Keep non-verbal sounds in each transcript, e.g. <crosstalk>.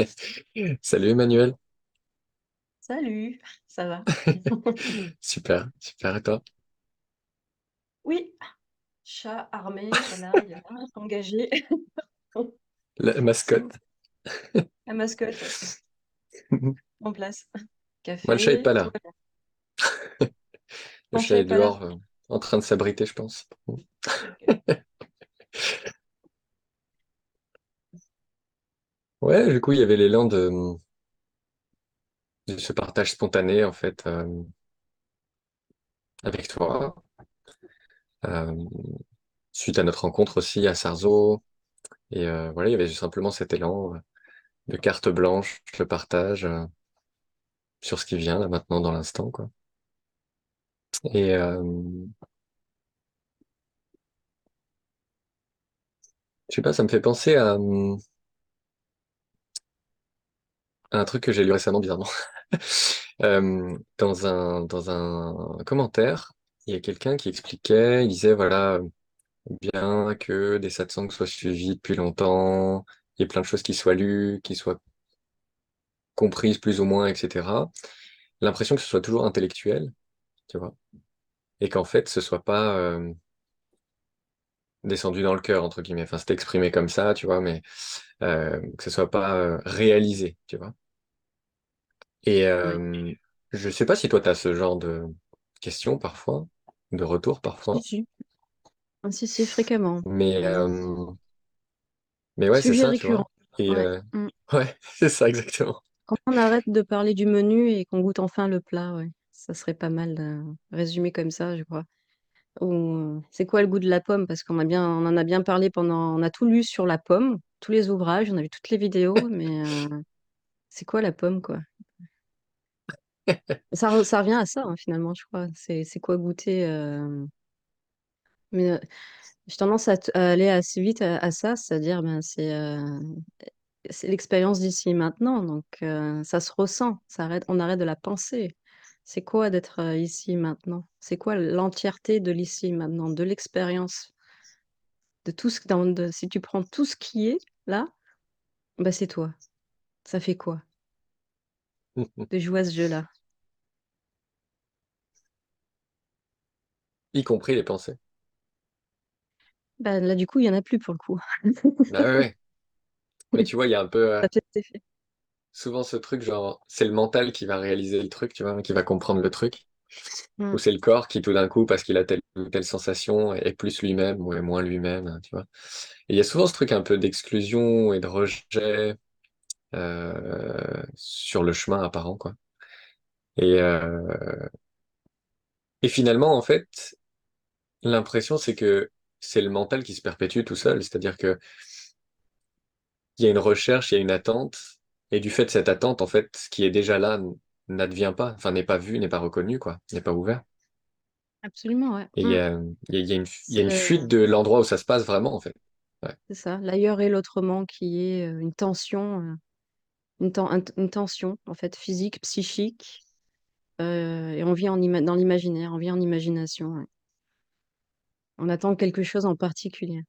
<laughs> Salut Emmanuel. Salut, ça va? <laughs> Super, super et toi? Oui, chat armé, a un <laughs> engagé. La mascotte. la mascotte en place. Moi, le chat n'est pas là. Le chat est dehors, euh, en train de s'abriter, je pense. Ouais, du coup, il y avait l'élan de, ce partage spontané, en fait, euh, avec toi, euh, suite à notre rencontre aussi à Sarzo. Et euh, voilà, il y avait simplement cet élan de carte blanche, le partage sur ce qui vient, là, maintenant, dans l'instant, quoi. Et je sais pas, ça me fait penser à... Hum, un truc que j'ai lu récemment, bizarrement. <laughs> Euh, dans, un, dans un commentaire, il y a quelqu'un qui expliquait, il disait, voilà, bien que des satsangs soient suivis depuis longtemps, il y a plein de choses qui soient lues, qui soient comprises plus ou moins, etc. L'impression que ce soit toujours intellectuel, tu vois, et qu'en fait, ce soit pas euh, descendu dans le cœur, entre guillemets. Enfin, c'est exprimé comme ça, tu vois, mais euh, que ce soit pas réalisé, tu vois. Et je euh, je sais pas si toi, tu as ce genre de questions parfois, de retour parfois, ah, Si, si. fréquemment. mais, euh, mais ouais, c'est ça, tu vois. Euh, mm. <laughs> Ouais. c'est ça exactement. Quand on arrête de parler du menu et qu'on goûte enfin le plat, Ça serait pas mal résumé comme ça, je crois. c'est quoi le goût de la pomme? Parce qu'on a bien, on en a bien parlé pendant, on a tout lu sur la pomme, tous les ouvrages, on a vu toutes les vidéos, <laughs> mais c'est quoi la pomme, quoi? Ça, revient à ça, hein, finalement, je crois. C'est quoi goûter euh, Mais euh, j'ai tendance à, aller assez vite à, ça, c'est-à-dire ben, c'est euh, l'expérience d'ici et maintenant, donc ça se ressent, ça on arrête de la penser. C'est quoi d'être ici maintenant? C'est quoi l'entièreté de l'ici et maintenant, de l'expérience, de tout ce si tu prends tout ce qui est là, ben, c'est toi. Ça fait quoi <laughs> de jouer à ce jeu-là? Y compris les pensées. Bah, là, du coup, il y en a plus pour le coup. Oui, bah, oui. <laughs> Mais tu vois, il y a un peu euh, souvent ce truc, genre, c'est le mental qui va réaliser le truc, tu vois, qui va comprendre le truc. Mm. Ou c'est le corps qui, tout d'un coup, parce qu'il a telle ou telle sensation, est plus lui-même ou est moins lui-même, hein, tu vois. il y a souvent ce truc un peu d'exclusion et de rejet euh, sur le chemin apparent, quoi. Et, euh, et finalement, en fait, L'impression, c'est que c'est le mental qui se perpétue tout seul. C'est-à-dire que il y a une recherche, il y a une attente, et du fait de cette attente, en fait, ce qui est déjà là n'advient pas, enfin n'est pas vu, n'est pas reconnu, quoi, n'est pas ouvert. Absolument, ouais. Mmh. il y, a une, fuite de l'endroit où ça se passe vraiment, en fait. C'est ça, l'ailleurs et l'autrement qui est euh, une tension, euh, une, tension, en fait, physique, psychique, euh, et on vit dans l'imaginaire, on vit en imagination. On attend quelque chose en particulier.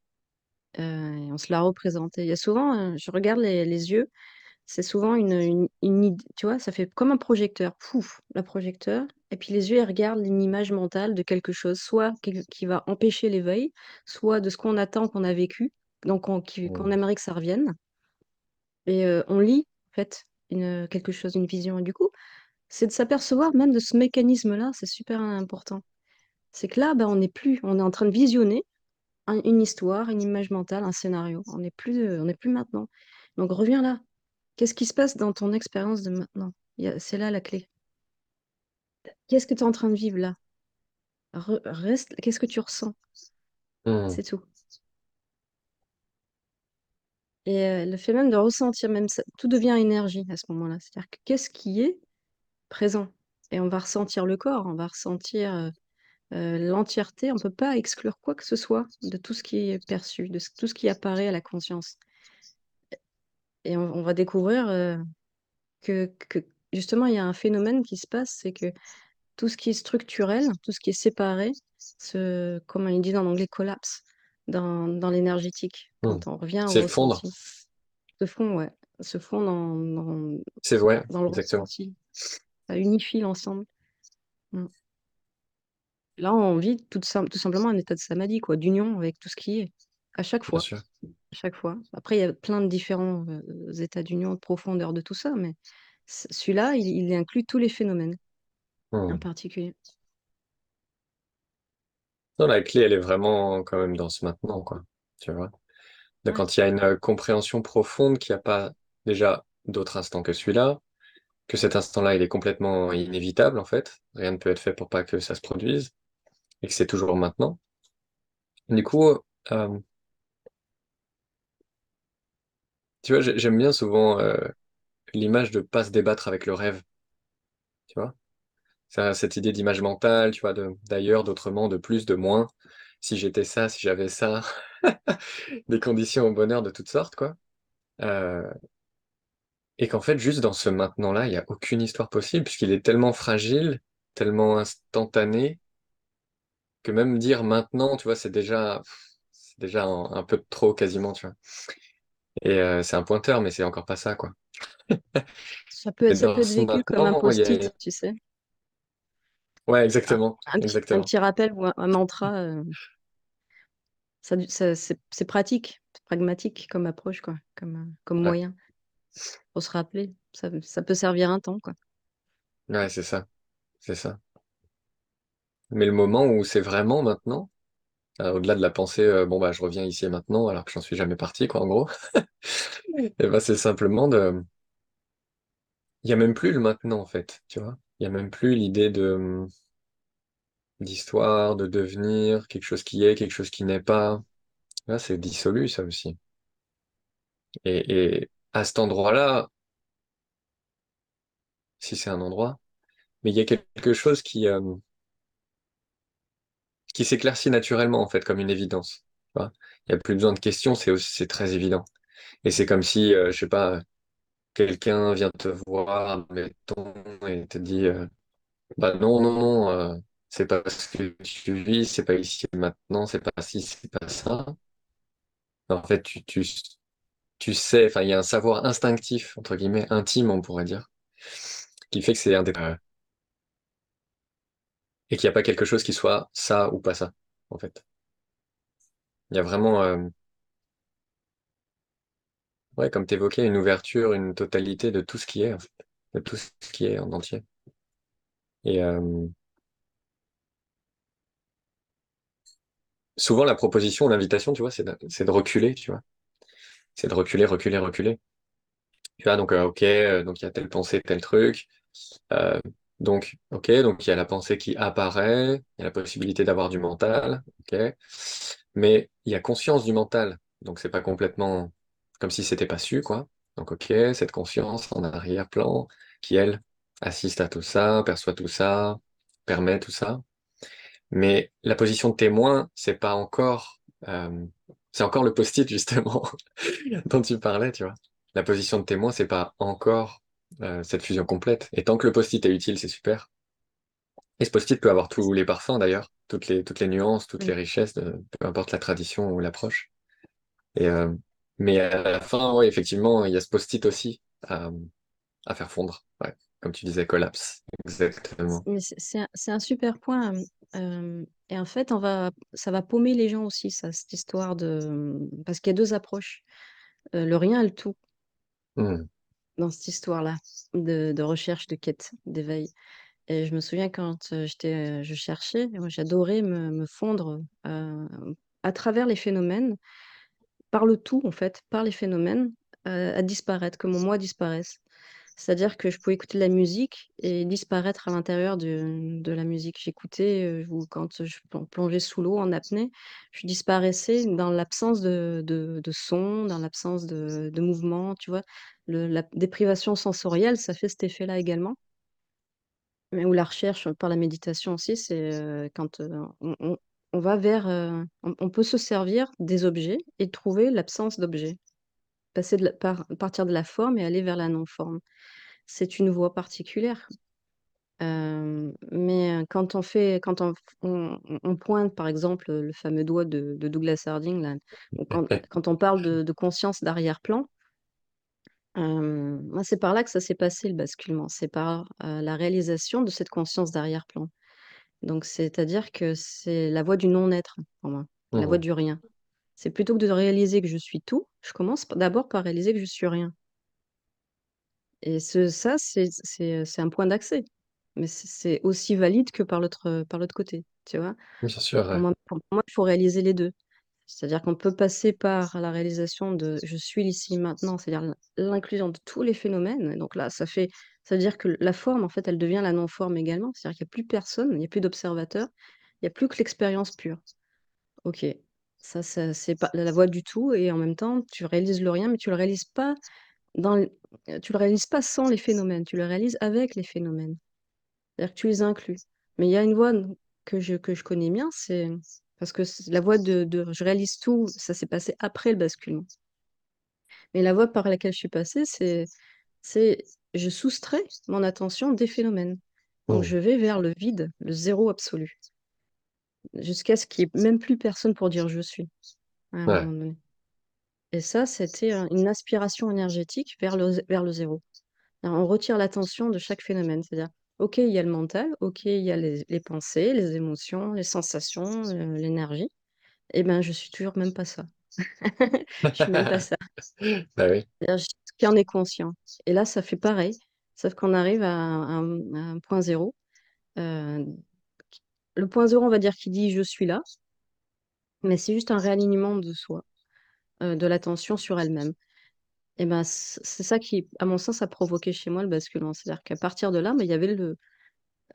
Euh, on se l'a représente. Il y a souvent, euh, je regarde les yeux, c'est souvent une, tu vois? Ça fait comme un projecteur. Pouf! la projecteur et puis les yeux, ils regardent une image mentale de quelque chose, soit qui va empêcher l'éveil, soit de ce qu'on attend, qu'on a vécu, donc qu'on aimerait que ça revienne et euh, on lit, en fait, une, quelque chose, une vision et du coup, c'est de s'apercevoir même de ce mécanisme-là, c'est super important. C'est que là, ben, on n'est plus, on est en train de visionner une histoire, une image mentale, un scénario. On n'est plus, euh, on n'est plus maintenant. Donc reviens là. Qu'est-ce qui se passe dans ton expérience de maintenant? c'est là la clé. Qu'est-ce que tu es en train de vivre là? reste qu'est-ce que tu ressens? Mmh. C'est tout. Et euh, le fait même de ressentir même ça tout devient énergie à ce moment-là. C'est-à-dire que qu'est-ce qui est présent? Et on va ressentir le corps, on va ressentir, euh, euh, l'entièreté, on ne peut pas exclure quoi que ce soit de tout ce qui est perçu, de tout ce qui apparaît à la conscience. Et on, va découvrir euh, que, justement, il y a un phénomène qui se passe, c'est que tout ce qui est structurel, tout ce qui est séparé, comme on dit dans l'anglais, collapse dans, dans l'énergétique. Mmh. Quand on revient au fondre. Se fond, ouais. Se dans, C'est vrai, dans exactement. Ça unifie l'ensemble. Là, on vit tout, simplement un état de samadhi, quoi, d'union avec tout ce qui est, à chaque fois. chaque fois. Après, il y a plein de différents euh, états d'union, de profondeur de tout ça, mais celui-là, il, inclut tous les phénomènes en mmh. particulier. Non, la clé, elle est vraiment quand même dans ce maintenant, quoi. Tu vois. Quand il y a une euh, compréhension profonde qu'il n'y a pas déjà d'autre instant que celui-là, que cet instant-là, il est complètement inévitable, en fait. Rien ne peut être fait pour pas que ça se produise et que c'est toujours maintenant. Du coup, euh, tu vois, j'aime bien souvent euh, l'image de pas se débattre avec le rêve, tu vois. cette idée d'image mentale, tu vois, d'ailleurs, d'autrement, de plus, de moins, si j'étais ça, si j'avais ça, <laughs> des conditions au bonheur de toutes sortes, quoi. Euh, et qu'en fait, juste dans ce maintenant-là, il n'y a aucune histoire possible, puisqu'il est tellement fragile, tellement instantané, que même dire maintenant, tu vois, c'est déjà, déjà un, peu trop quasiment, tu vois. Et euh, c'est un pointeur, mais c'est encore pas ça, quoi. ça peut, être vécu comme un post-it, tu sais. Ouais, exactement. Un, petit, rappel ou un, mantra, euh, ça, c'est pratique, pragmatique comme approche, quoi, comme, comme moyen pour se rappeler. Ça, ça peut servir un temps, quoi. Ouais, c'est ça. C'est ça. Mais le moment où c'est vraiment maintenant, euh, au-delà de la pensée, euh, bon bah je reviens ici et maintenant alors que j'en suis jamais parti, quoi, en gros. <laughs> et eh ben c'est simplement de. Il n'y a même plus le maintenant, en fait, tu vois. Il n'y a même plus l'idée de d'histoire, de devenir, quelque chose qui est, quelque chose qui n'est pas. Là, c'est dissolu, ça aussi. Et, et à cet endroit-là, si c'est un endroit, mais il y a quelque chose qui, euh, qui s'éclaircit naturellement, en fait, comme une évidence. Il n'y a plus besoin de questions, c'est très évident. Et c'est comme si, euh, je sais pas, quelqu'un vient te voir, mettons, et te dit euh, Bah non, non, non, euh, c'est pas ce que tu vis, c'est pas ici et maintenant, c'est pas ci, c'est pas ça. En fait, tu, sais, enfin, il y a un savoir instinctif, entre guillemets, intime, on pourrait dire, qui fait que c'est un des et qu'il n'y a pas quelque chose qui soit ça ou pas ça, en fait. Il y a vraiment, euh, ouais, comme tu une ouverture, une totalité de tout ce qui est, de tout ce qui est en entier. Et euh, souvent, la proposition, l'invitation, tu vois, c'est de, reculer, tu vois. C'est de reculer, reculer, reculer. Tu vois, donc, euh, ok, donc il y a telle pensée, tel truc. Donc, ok, donc il y a la pensée qui apparaît, il y a la possibilité d'avoir du mental, ok, mais il y a conscience du mental, donc c'est pas complètement comme si c'était pas su, quoi. Donc, ok, cette conscience en arrière-plan qui, elle, assiste à tout ça, perçoit tout ça, permet tout ça. Mais la position de témoin, c'est pas encore, euh, c'est encore le post-it <laughs> justement dont tu parlais, tu vois. La position de témoin, c'est pas encore euh, cette fusion complète. Et tant que le post-it est utile, c'est super. Et ce post-it peut avoir tous les parfums d'ailleurs, toutes les, toutes les nuances, toutes les richesses, de, peu importe la tradition ou l'approche. Euh, mais à la fin, ouais, effectivement, il y a ce post-it aussi à, faire fondre. Comme tu disais, collapse. Exactement. C'est un, super point. Euh, et en fait, on va, ça va paumer les gens aussi, ça, cette histoire de. Parce qu'il y a deux approches le rien et le tout. Hmm dans cette histoire-là de, recherche, de quête, d'éveil. Et je me souviens quand euh, j'étais, euh, je cherchais, j'adorais me, fondre euh, à travers les phénomènes, par le tout en fait, par les phénomènes, à disparaître, que mon moi disparaisse. C'est-à-dire que je pouvais écouter de la musique et disparaître à l'intérieur de, la musique j'écoutais euh, quand je plongeais sous l'eau en apnée, je disparaissais dans l'absence de, son, dans l'absence de, mouvement, tu vois. la déprivation sensorielle, ça fait cet effet-là également. Mais- Ou la recherche par la méditation aussi, c'est euh, quand euh, on, va vers... on peut se servir des objets et trouver l'absence d'objets passer partir de la forme et aller vers la non-forme. C'est une voie particulière. Euh, mais euh, quand on fait, quand on, pointe par exemple euh, le fameux doigt de, Douglas Harding, quand, on parle de, conscience d'arrière-plan, c'est par là que ça s'est passé le basculement, c'est par la réalisation de cette conscience d'arrière-plan. Donc c'est-à-dire que c'est la voie du non-être pour moi, la voie mmh du rien. C'est plutôt que de réaliser que je suis tout, je commence d'abord par réaliser que je suis rien. Et ça, c'est un point d'accès, mais c'est aussi valide que par l'autre, côté, tu vois? Bien sûr, Pour moi il faut réaliser les deux. C'est-à-dire qu'on peut passer par la réalisation de je suis ici maintenant, c'est-à-dire l'inclusion de tous les phénomènes, donc là, ça fait ça veut dire que la forme, en fait, elle devient la non-forme également, c'est-à-dire qu'il n'y a plus personne, il n'y a plus d'observateur, il n'y a plus que l'expérience pure. OK. Ça, c'est pas la voie du tout et en même temps, tu réalises le rien, mais tu le réalises pas dans tu le réalises pas sans les phénomènes, tu le réalises avec les phénomènes. C'est-à-dire que tu les inclus. Mais il y a une voie que je que je connais bien, c'est parce que la voie de je réalise tout, ça s'est passé après le basculement. Mais la voie par laquelle je suis passée, c'est c'est je soustrais mon attention des phénomènes. Donc oh. je vais vers le vide, le zéro absolu jusqu'à ce qu'il n'y ait même plus personne pour dire je suis. Et ça, c'était une aspiration énergétique vers le, vers le zéro. on retire l'attention de chaque phénomène. C'est-à-dire, OK, il y a le mental, OK, il y a les, pensées, les émotions, les sensations, euh, l'énergie. Eh bien, je suis toujours même pas ça. <laughs> Je suis même pas ça. <laughs> Bah ce qui en est conscient. Et là, ça fait pareil, sauf qu'on arrive à un, point zéro. Euh, le point zéro, on va dire, qu'il dit je suis là, mais c'est juste un réalignement de soi, euh, de l'attention sur elle-même. Et eh ben c'est ça qui, à mon sens, a provoqué chez moi le basculement. C'est-à-dire qu'à partir de là, ben, il y avait le,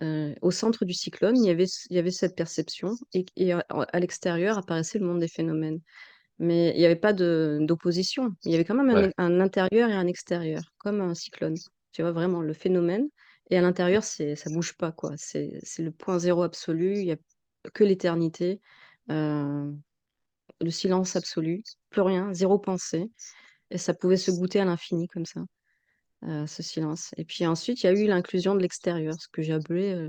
euh, au centre du cyclone, il y avait, il y avait cette perception, et, euh, à, l'extérieur apparaissait le monde des phénomènes. Mais il n'y avait pas d'opposition. Il y avait quand même un, un, intérieur et un extérieur, comme un cyclone. Tu vois, vraiment, le phénomène et à l'intérieur, c'est ça bouge pas, quoi. C'est le point zéro absolu, il y a que l'éternité, euh, le silence absolu, plus rien, zéro pensée et ça pouvait se goûter à l'infini comme ça, euh, ce silence. Et puis ensuite, il y a eu l'inclusion de l'extérieur, ce que j'ai appelé, euh,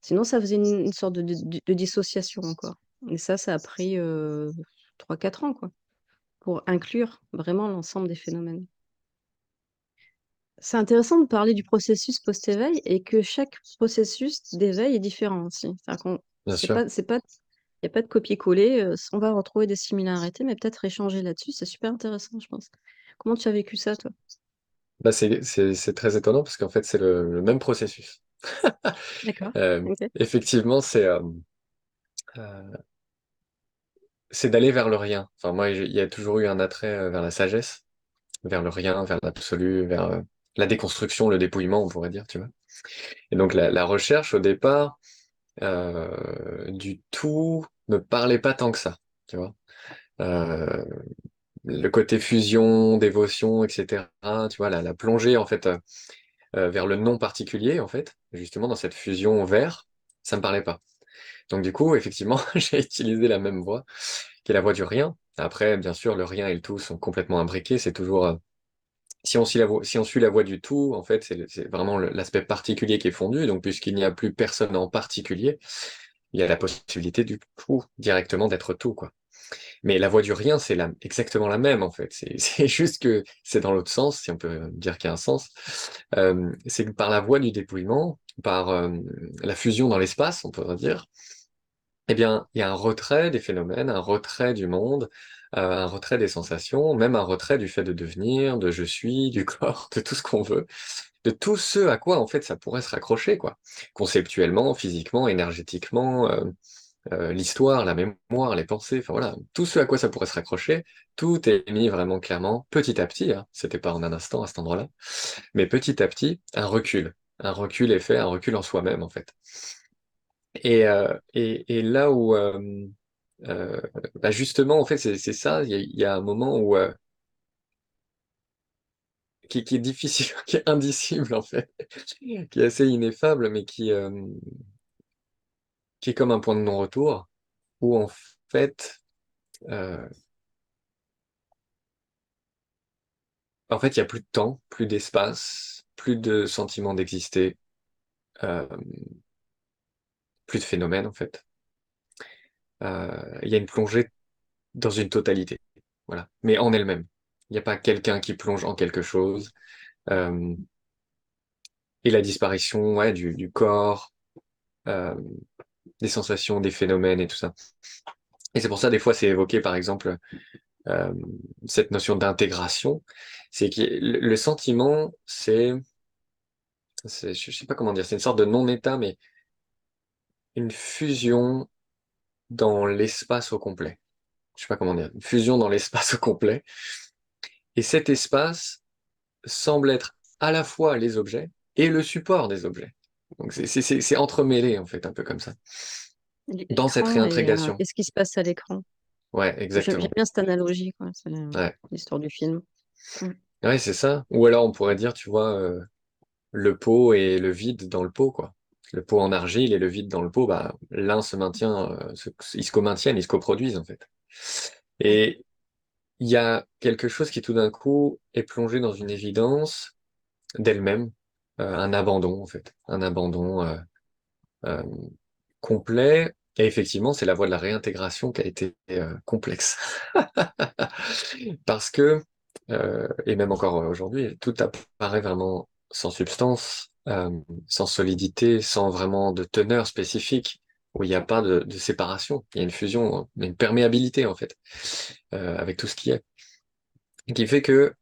sinon ça faisait une sorte de dissociation encore et ça, ça a pris, trois 3-4 ans, quoi, pour inclure vraiment l'ensemble des phénomènes. C'est intéressant de parler du processus post-éveil et que chaque processus d'éveil est différent aussi. cest il n'y a pas de copier-coller. Euh, on va retrouver des similarités, mais peut-être échanger là-dessus. C'est super intéressant, je pense. Comment tu as vécu ça, toi? Bah, c'est, très étonnant parce qu'en fait, c'est le, même processus. D'accord. <laughs> Euh, effectivement, euh, c'est d'aller vers le rien. Enfin, moi, il y a toujours eu un attrait vers la sagesse, vers le rien, vers l'absolu, vers, la déconstruction, le dépouillement, on pourrait dire, tu vois. Et donc la, recherche au départ euh, du tout ne parlait pas tant que ça, tu vois. Euh, le côté fusion, dévotion, etc. Tu vois, la, plongée en fait euh, vers le non particulier, en fait, justement dans cette fusion vers, ça me parlait pas. Donc du coup, effectivement, <laughs> j'ai utilisé la même voix qui est la voix du rien. Après, bien sûr, le rien et le tout sont complètement imbriqués. C'est toujours si on, suit la voie, du tout, en fait, c'est vraiment l'aspect particulier qui est fondu. Donc, puisqu'il n'y a plus personne en particulier, il y a la possibilité du tout directement d'être tout, quoi. Mais la voie du rien, c'est exactement la même, en fait. <laughs> C'est juste que c'est dans l'autre sens, si on peut dire qu'il y a un sens. Euh, c'est que par la voie du dépouillement, par euh, la fusion dans l'espace, on pourrait dire, eh bien, il y a un retrait des phénomènes, un retrait du monde, euh, un retrait des sensations, même un retrait du fait de devenir, de je suis, <laughs> du corps, de tout ce qu'on veut, de tout ce à quoi en fait ça pourrait se raccrocher quoi. Conceptuellement, physiquement, énergétiquement, euh, euh, l'histoire, la mémoire, les pensées, enfin voilà, tout ce à quoi ça pourrait se raccrocher, tout est mis vraiment clairement petit à petit, hein, c'était pas en un instant à cet endroit-là, mais petit à petit, un recul, un recul est fait, un recul en soi-même en fait. Et et là où, euh, bah, justement, en fait, c'est ça. Il y a, un moment où euh, qui, est difficile, <laughs> qui est indicible en fait, <laughs> qui est assez ineffable, mais qui euh, qui est comme un point de non-retour où en fait, en fait, il y a plus de temps, plus d'espace, plus de sentiment d'exister, plus de phénomène en fait. Euh, il y a une plongée dans une totalité, voilà, mais en elle-même. Il n'y a pas quelqu'un qui plonge en quelque chose. Euh, et la disparition du, corps, euh, des sensations, des phénomènes et tout ça. Et c'est pour ça, des fois, c'est évoqué, par exemple, cette notion d'intégration. C'est que le sentiment, c'est, je ne sais pas comment dire, c'est une sorte de non-état, mais une fusion dans l'espace au complet. Je sais pas comment dire, fusion dans l'espace au complet. Et cet espace semble être à la fois les objets et le support des objets. Donc c'est entremêlé en fait, un peu comme ça. Dans cette euh, réintrégation. quest ce qui se passe à l'écran. Ouais, exactement. J'aime bien cette analogie, euh, l'histoire du film. Ouais, c'est ça. Ou alors on pourrait dire, tu vois, euh, le pot et le vide dans le pot, quoi le pot en argile et le vide dans le pot, bah, l'un se maintient, euh, ils se co-maintiennent, ils se coproduisent en fait. Et il y a quelque chose qui tout d'un coup est plongé dans une évidence d'elle-même, euh, un abandon en fait, un abandon euh, complet. Et effectivement, c'est la voie de la réintégration qui a été complexe. <laughs> Parce que, et même encore aujourd'hui, tout apparaît vraiment sans substance, euh, sans solidité, sans vraiment de teneur spécifique, où il n'y a pas de, de, séparation, il y a une fusion, une perméabilité en fait, euh, avec tout ce qui est. Qui fait que,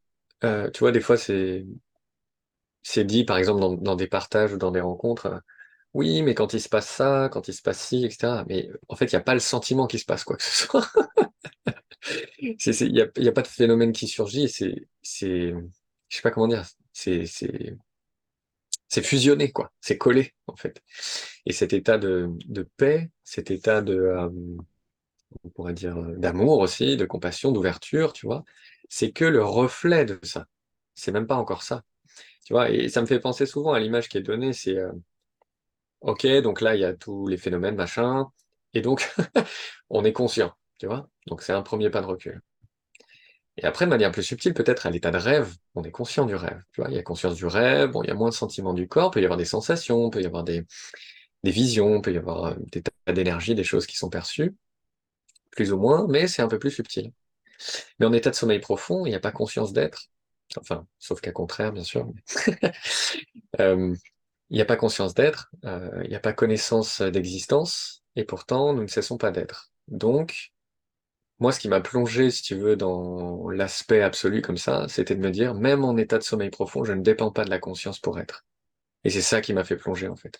euh, tu vois, des fois c'est c'est dit, par exemple, dans, dans, des partages ou dans des rencontres, euh, oui, mais quand il se passe ça, quand il se passe ci, etc. Mais en fait, il n'y a pas le sentiment qu'il se passe quoi que ce soit. <laughs> Il n'y a, a pas de phénomène qui surgit, c'est, je sais pas comment dire, c'est c'est fusionné, quoi. C'est collé, en fait. Et cet état de, paix, cet état de, euh, on pourrait dire, euh, d'amour aussi, de compassion, d'ouverture, tu vois, c'est que le reflet de ça. C'est même pas encore ça. Tu vois, et ça me fait penser souvent à l'image qui est donnée, c'est, euh, OK, donc là, il y a tous les phénomènes, machin, et donc, <laughs> on est conscient, tu vois. Donc, c'est un premier pas de recul. Et après, de manière plus subtile, peut-être à l'état de rêve, on est conscient du rêve. Tu vois, il y a conscience du rêve, bon, il y a moins de sentiments du corps, peut y avoir des sensations, peut y avoir des, des visions, peut y avoir euh, des tas d'énergie, des choses qui sont perçues, plus ou moins, mais c'est un peu plus subtil. Mais en état de sommeil profond, il n'y a pas conscience d'être. Enfin, sauf qu'à contraire, bien sûr. <laughs> Euh, il n'y a pas conscience d'être, euh, il n'y a pas connaissance d'existence, et pourtant, nous ne cessons pas d'être. Donc, moi, ce qui m'a plongé, si tu veux, dans l'aspect absolu comme ça, c'était de me dire, même en état de sommeil profond, je ne dépends pas de la conscience pour être. Et c'est ça qui m'a fait plonger, en fait.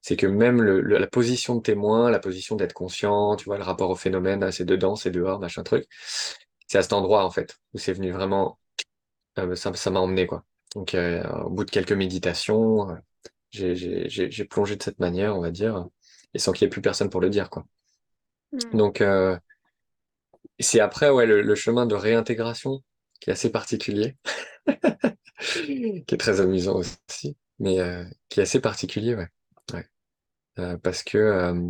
C'est que même la position de témoin, la position d'être conscient, tu vois, le rapport au phénomène, ah, c'est dedans, c'est dehors, machin truc, c'est à cet endroit, en fait, où c'est venu vraiment, euh, ça, m'a emmené, quoi. Donc, euh, au bout de quelques méditations, euh, j'ai plongé de cette manière, on va dire, et sans qu'il n'y ait plus personne pour le dire, quoi. Mmh. Donc, c'est après ouais, le, chemin de réintégration qui est assez particulier, <laughs> qui est très amusant aussi, mais euh, qui est assez particulier, ouais. Euh, parce que euh,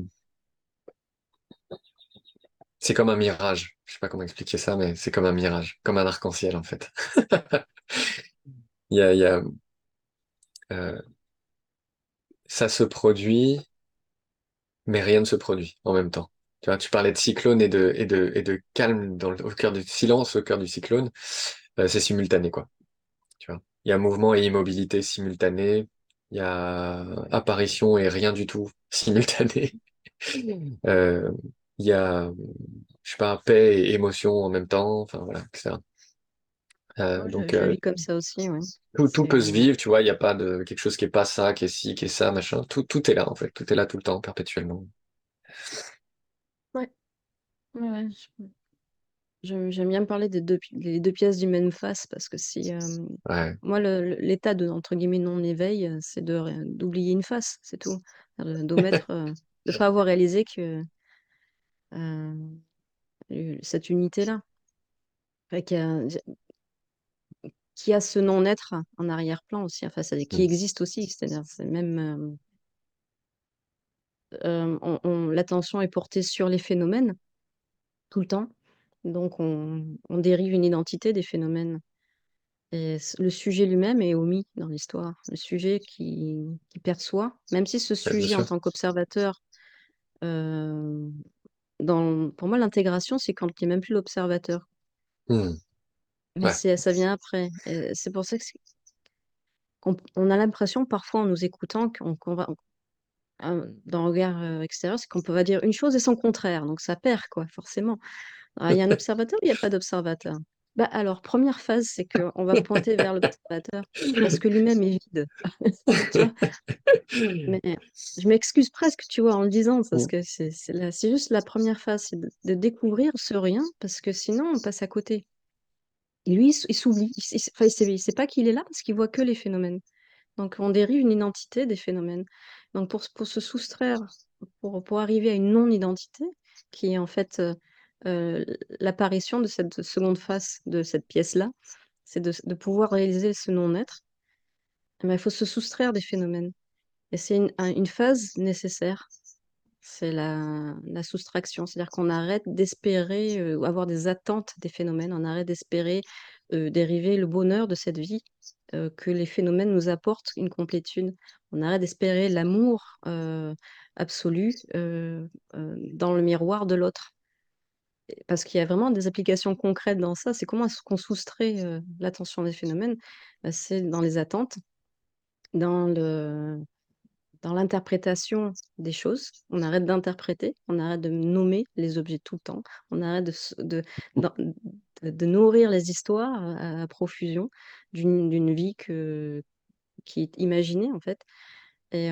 c'est comme un mirage. Je sais pas comment expliquer ça, mais c'est comme un mirage, comme un arc-en-ciel en fait. il <laughs> il y a ça se produit, mais rien ne se produit en même temps. Tu vois, tu parlais de cyclone et de, et de, et de calme dans le, au cœur du silence, au cœur du cyclone. Euh, c'est simultané, quoi. Tu vois, il y a mouvement et immobilité simultanée. Il y a apparition et rien du tout <laughs> simultané. Mmh. Euh, il y a, je sais pas, paix et émotion en même temps. Enfin voilà, etc. Euh, donc, euh, comme ça aussi. Tout, peut se vivre, tu vois. Il n'y a pas de quelque chose qui n'est pas ça, qui est ci, qui est ça, machin. Tout, tout est là en fait. Tout est là tout le temps, perpétuellement j'aime bien parler des deux pièces du même face parce que si, euh, moi l'état de entre guillemets «non-éveil», euh, c'est de d'oublier une face, c'est tout. de ne euh, <laughs> de pas avoir réalisé que, cette unité-là. qui a ce non-être en arrière-plan aussi, enfin qui mm. existe aussi, c'est-à-dire c'est même, on l'attention est portée sur les phénomènes tout le temps. Donc on, dérive une identité des phénomènes. Et le sujet lui-même est omis dans l'histoire. Le sujet qui, perçoit, même si ce sujet en tant qu'observateur, euh, dans, pour moi l'intégration, c'est quand il n'y a même plus l'observateur. Hmm. Mais ça vient après. c'est pour ça que on, a l'impression parfois en nous écoutant qu'on qu'on va, Hein, dans le regard, extérieur, c'est qu'on peut pas dire une chose et son contraire, donc ça perd quoi, forcément. Ah, il y a un observateur ou il y a pas d'observateur? Bah, alors première phase, c'est <laughs> qu'on va pointer vers l'observateur parce que lui-même est vide. <laughs> Mmh. Mais je m'excuse presque, tu vois, en le disant parce mmh. que c'est juste la première phase, c'est de découvrir ce rien parce que sinon on passe à côté. Et lui, il s'oublie, sait pas qu'il est là parce qu'il voit que les phénomènes. Donc on dérive une identité des phénomènes. Donc pour, pour se soustraire, pour, pour arriver à une non-identité, qui est en fait euh, euh, l'apparition de cette seconde face de cette pièce-là, c'est de, pouvoir réaliser ce non-être, eh ben, il faut se soustraire des phénomènes. Et c'est une, phase nécessaire. C'est la, la, soustraction, c'est-à-dire qu'on arrête d'espérer euh, ou avoir des attentes des phénomènes, on arrête d'espérer dériver le bonheur de cette vie euh, que les phénomènes nous apportent une complétude. On arrête d'espérer l'amour euh, absolu euh, dans le miroir de l'autre. Parce qu'il y a vraiment des applications concrètes dans ça. C'est comment est-ce qu'on soustrait l'attention des phénomènes bah, C'est dans les attentes, dans le, dans l'interprétation des choses. On arrête d'interpréter, on arrête de nommer les objets tout le temps, on arrête de, de, de nourrir les histoires à, profusion d'une vie qui est imaginée, en fait. Et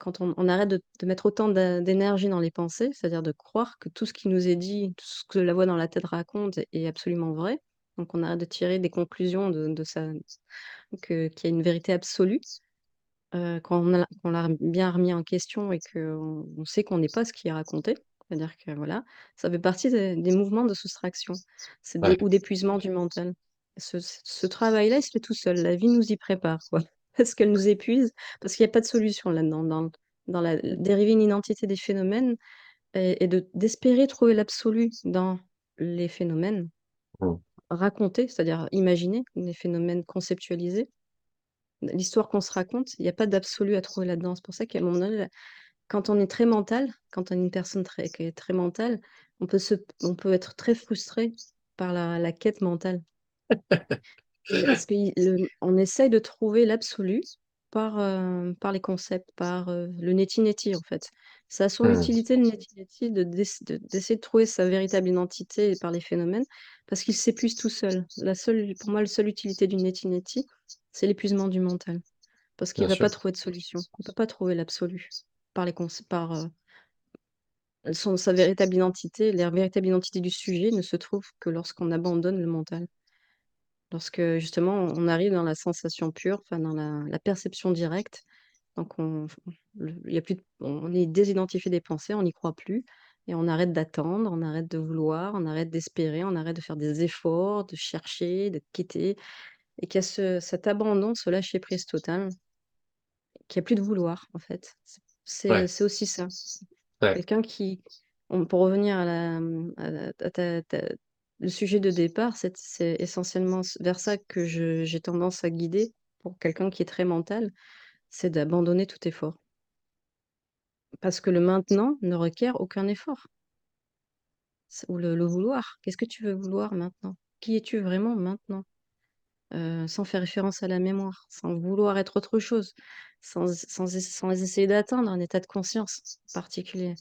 quand on, arrête de, mettre autant d'énergie dans les pensées, c'est-à-dire de croire que tout ce qui nous est dit, tout ce que la voix dans la tête raconte est absolument vrai, donc on arrête de tirer des conclusions de, ça, qu'il y a une vérité absolue, euh, quand, on l'a bien remis en question et qu'on on sait qu'on n'est pas ce qui est raconté, c'est-à-dire que voilà, ça fait partie des, mouvements de soustraction ou d'épuisement du mental. Ce, travail-là, il se fait tout seul. La vie nous y prépare, quoi. <laughs> Parce qu'elle nous épuise, parce qu'il n'y a pas de solution là-dedans. Dans, la, dériver une identité des phénomènes et, d'espérer trouver l'absolu dans les phénomènes mmh. racontés, c'est-à-dire imaginer les phénomènes conceptualisés. L'histoire qu'on se raconte, il n'y a pas d'absolu à trouver là-dedans. C'est pour ça qu'à un moment donné, quand on est très mental, quand on est une personne très, qui est très mentale, on peut, se, on peut être très frustré par la, quête mentale. <laughs> parce qu'on essaye de trouver l'absolu par, euh, par les concepts, par euh, le neti-neti en fait. Ça a son utilité le neti d'essayer de, trouver sa véritable identité par les phénomènes parce qu'il s'épuise tout seul. La seule, pour moi, la seule utilité du neti-neti, c'est l'épuisement du mental parce qu'il ne va pas trouver de solution, on ne peut pas trouver l'absolu par par, euh, sa véritable identité, la véritable identité du sujet ne se trouve que lorsqu'on abandonne le mental. Lorsque justement on arrive dans la sensation pure, enfin dans la perception directe, donc on y a plus on est désidentifié des pensées, on n'y croit plus et on arrête d'attendre, on arrête de vouloir, on arrête d'espérer, on arrête de faire des efforts, de chercher, de quitter et qu'il y a ce cet abandon, ce lâcher prise total qu'il n'y a plus de vouloir en fait. C'est c'est aussi ça. Quelqu'un qui pour revenir à le sujet de départ, c'est essentiellement vers ça que j'ai tendance à guider pour quelqu'un qui est très mental, c'est d'abandonner tout effort. Parce que le maintenant ne requiert aucun effort. ou le vouloir. Qu'est-ce que tu veux vouloir maintenant? Qui es-tu vraiment maintenant? Euh, sans faire référence à la mémoire, sans vouloir être autre chose, sans, sans, sans essayer d'atteindre un état de conscience particulier,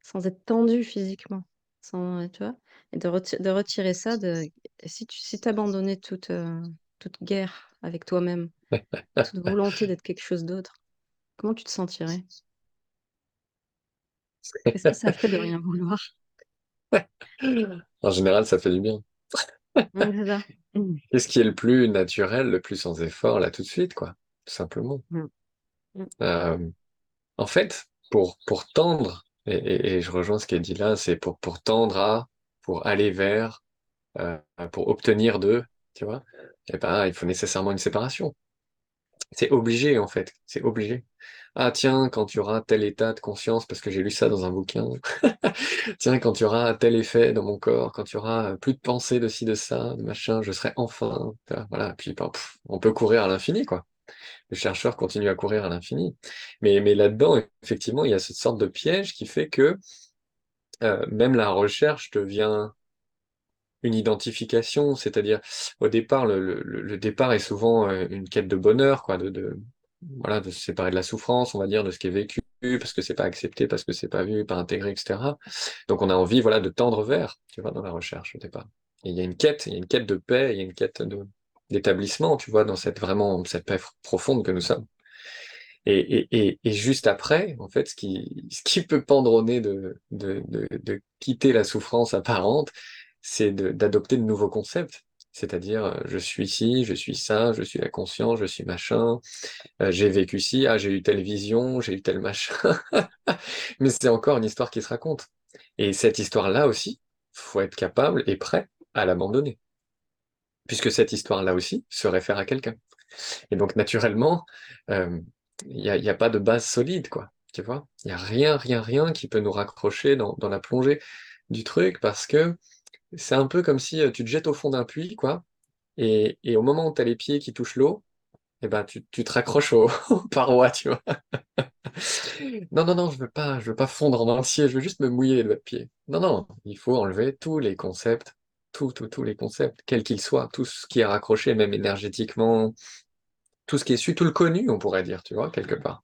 sans être tendu physiquement, sans, euh, tu vois, et de, de, retirer ça, de, si tu si abandonnais toute, euh, toute guerre avec toi-même, toute volonté d'être quelque chose d'autre, comment tu te sentirais Qu'est-ce que ça fait de rien vouloir En général, ça fait du bien. Qu'est-ce mmh. qui est le plus naturel, le plus sans effort, là, tout de suite, quoi, tout simplement. Mmh. Mmh. en fait, pour, tendre, et, je rejoins ce qui est dit là, c'est pour, pour tendre à, pour aller vers, euh, pour obtenir de, tu vois, et eh ben, il faut nécessairement une séparation. C'est obligé, en fait, c'est obligé. Ah tiens, quand tu auras tel état de conscience, parce que j'ai lu ça dans un bouquin, <laughs> tiens, quand tu auras tel effet dans mon corps, quand tu auras euh, plus de pensée de ci, de ça, de machin, je serai enfin. Voilà, puis on peut courir à l'infini, quoi. Le chercheur continue à courir à l'infini. Mais, mais là-dedans, effectivement, il y a cette sorte de piège qui fait que euh, même la recherche devient une identification, c'est-à-dire au départ, le, départ est souvent euh, une quête de bonheur, quoi, de, voilà, de se séparer de la souffrance, on va dire, de ce qui est vécu, parce que c'est pas accepté, parce que c'est pas vu, pas intégré, etc. Donc on a envie, voilà, de tendre vers, tu vois, dans la recherche au départ. Et il y a une quête, il y a une quête de paix, il y a une quête d'établissement, tu vois, dans cette vraiment cette paix profonde que nous sommes. Et, et, et, juste après, en fait, ce qui, ce qui peut pendronner de, de, de quitter la souffrance apparente, c'est d'adopter de, nouveaux concepts. C'est-à-dire, euh, je suis ici, je suis ça, je suis la conscience, je suis machin, euh, j'ai vécu ci, ah, j'ai eu telle vision, j'ai eu tel machin. <laughs> Mais c'est encore une histoire qui se raconte. Et cette histoire-là aussi, faut être capable et prêt à l'abandonner. Puisque cette histoire-là aussi se réfère à quelqu'un. Et donc, naturellement, euh, il n'y a, a pas de base solide, quoi. Tu vois Il n'y a rien, rien, rien qui peut nous raccrocher dans la plongée du truc parce que c'est un peu comme si euh, tu te jettes au fond d'un puits, quoi, et, au moment où tu as les pieds qui touchent l'eau, eh ben, tu, te raccroches <laughs> aux, paroi, parois, tu vois. <laughs> non, non, non, je veux pas, je veux pas fondre en entier, je veux juste me mouiller les doigts pied. Non, non, il faut enlever tous les concepts, tous, tous, tous les concepts, quels qu'ils soient, tout ce qui est raccroché, même énergétiquement, tout ce qui est su, tout le connu, on pourrait dire, tu vois, quelque part.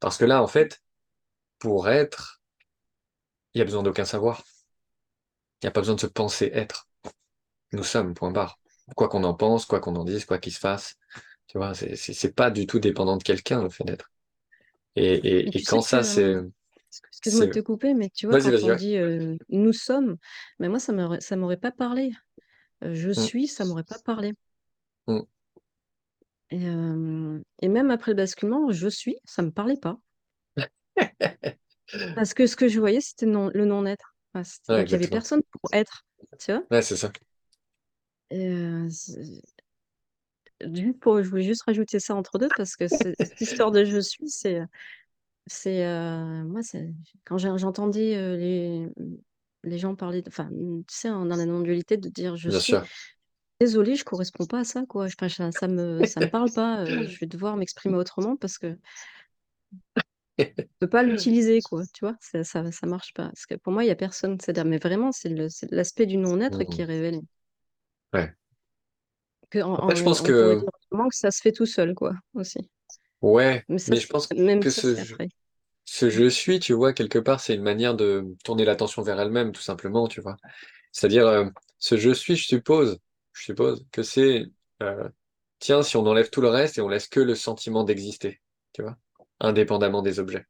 Parce que là, en fait, pour être, il n'y a besoin d'aucun savoir. Il n'y a pas besoin de se penser être. Nous sommes, point barre. Quoi qu'on en pense, quoi qu'on en dise, quoi qu'il se fasse. Tu vois, c'est pas du tout dépendant de quelqu'un, le fait d'être. Et, quand ça, c'est. Excuse-moi de te couper, mais tu vois, quand on dit euh, nous sommes, mais moi, ça ne m'aurait pas parlé. Euh, je mm. suis, ça ne m'aurait pas parlé. Mm. Euh, et, même après le basculement, je suis, ça ne me parlait pas. <laughs> Parce que ce que je voyais, c'était le non-être il y avait personne pour être, tu vois? Ouais, c'est ça. Euh, je voulais juste rajouter ça entre deux, parce que cette histoire de «je suis» c'est, c'est, euh, moi c'est quand j'entendais, euh, les les gens parler enfin, tu sais, dans la non-dualité de dire: «Je Bien suis», sûr. désolée, je correspond pas à ça, quoi. je ça ça me ça me parle pas, je vais devoir m'exprimer autrement parce que peux pas l'utiliser, quoi. Tu vois, ça, ça, marche pas. Parce que pour moi, il y a personne. C'est-à-dire, mais vraiment, c'est l'aspect du non-être qui est mmh. révélé. Ouais. je pense que ça se fait tout seul, quoi, aussi. ouais, Mais je pense même que ce je suis, tu vois, quelque part, c'est une manière de tourner l'attention vers elle-même, tout simplement, tu vois. C'est-à-dire, euh, ce je suis, je suppose, je suppose que c'est, euh, tiens, si on enlève tout le reste et on laisse que le sentiment d'exister, tu vois indépendamment des objets.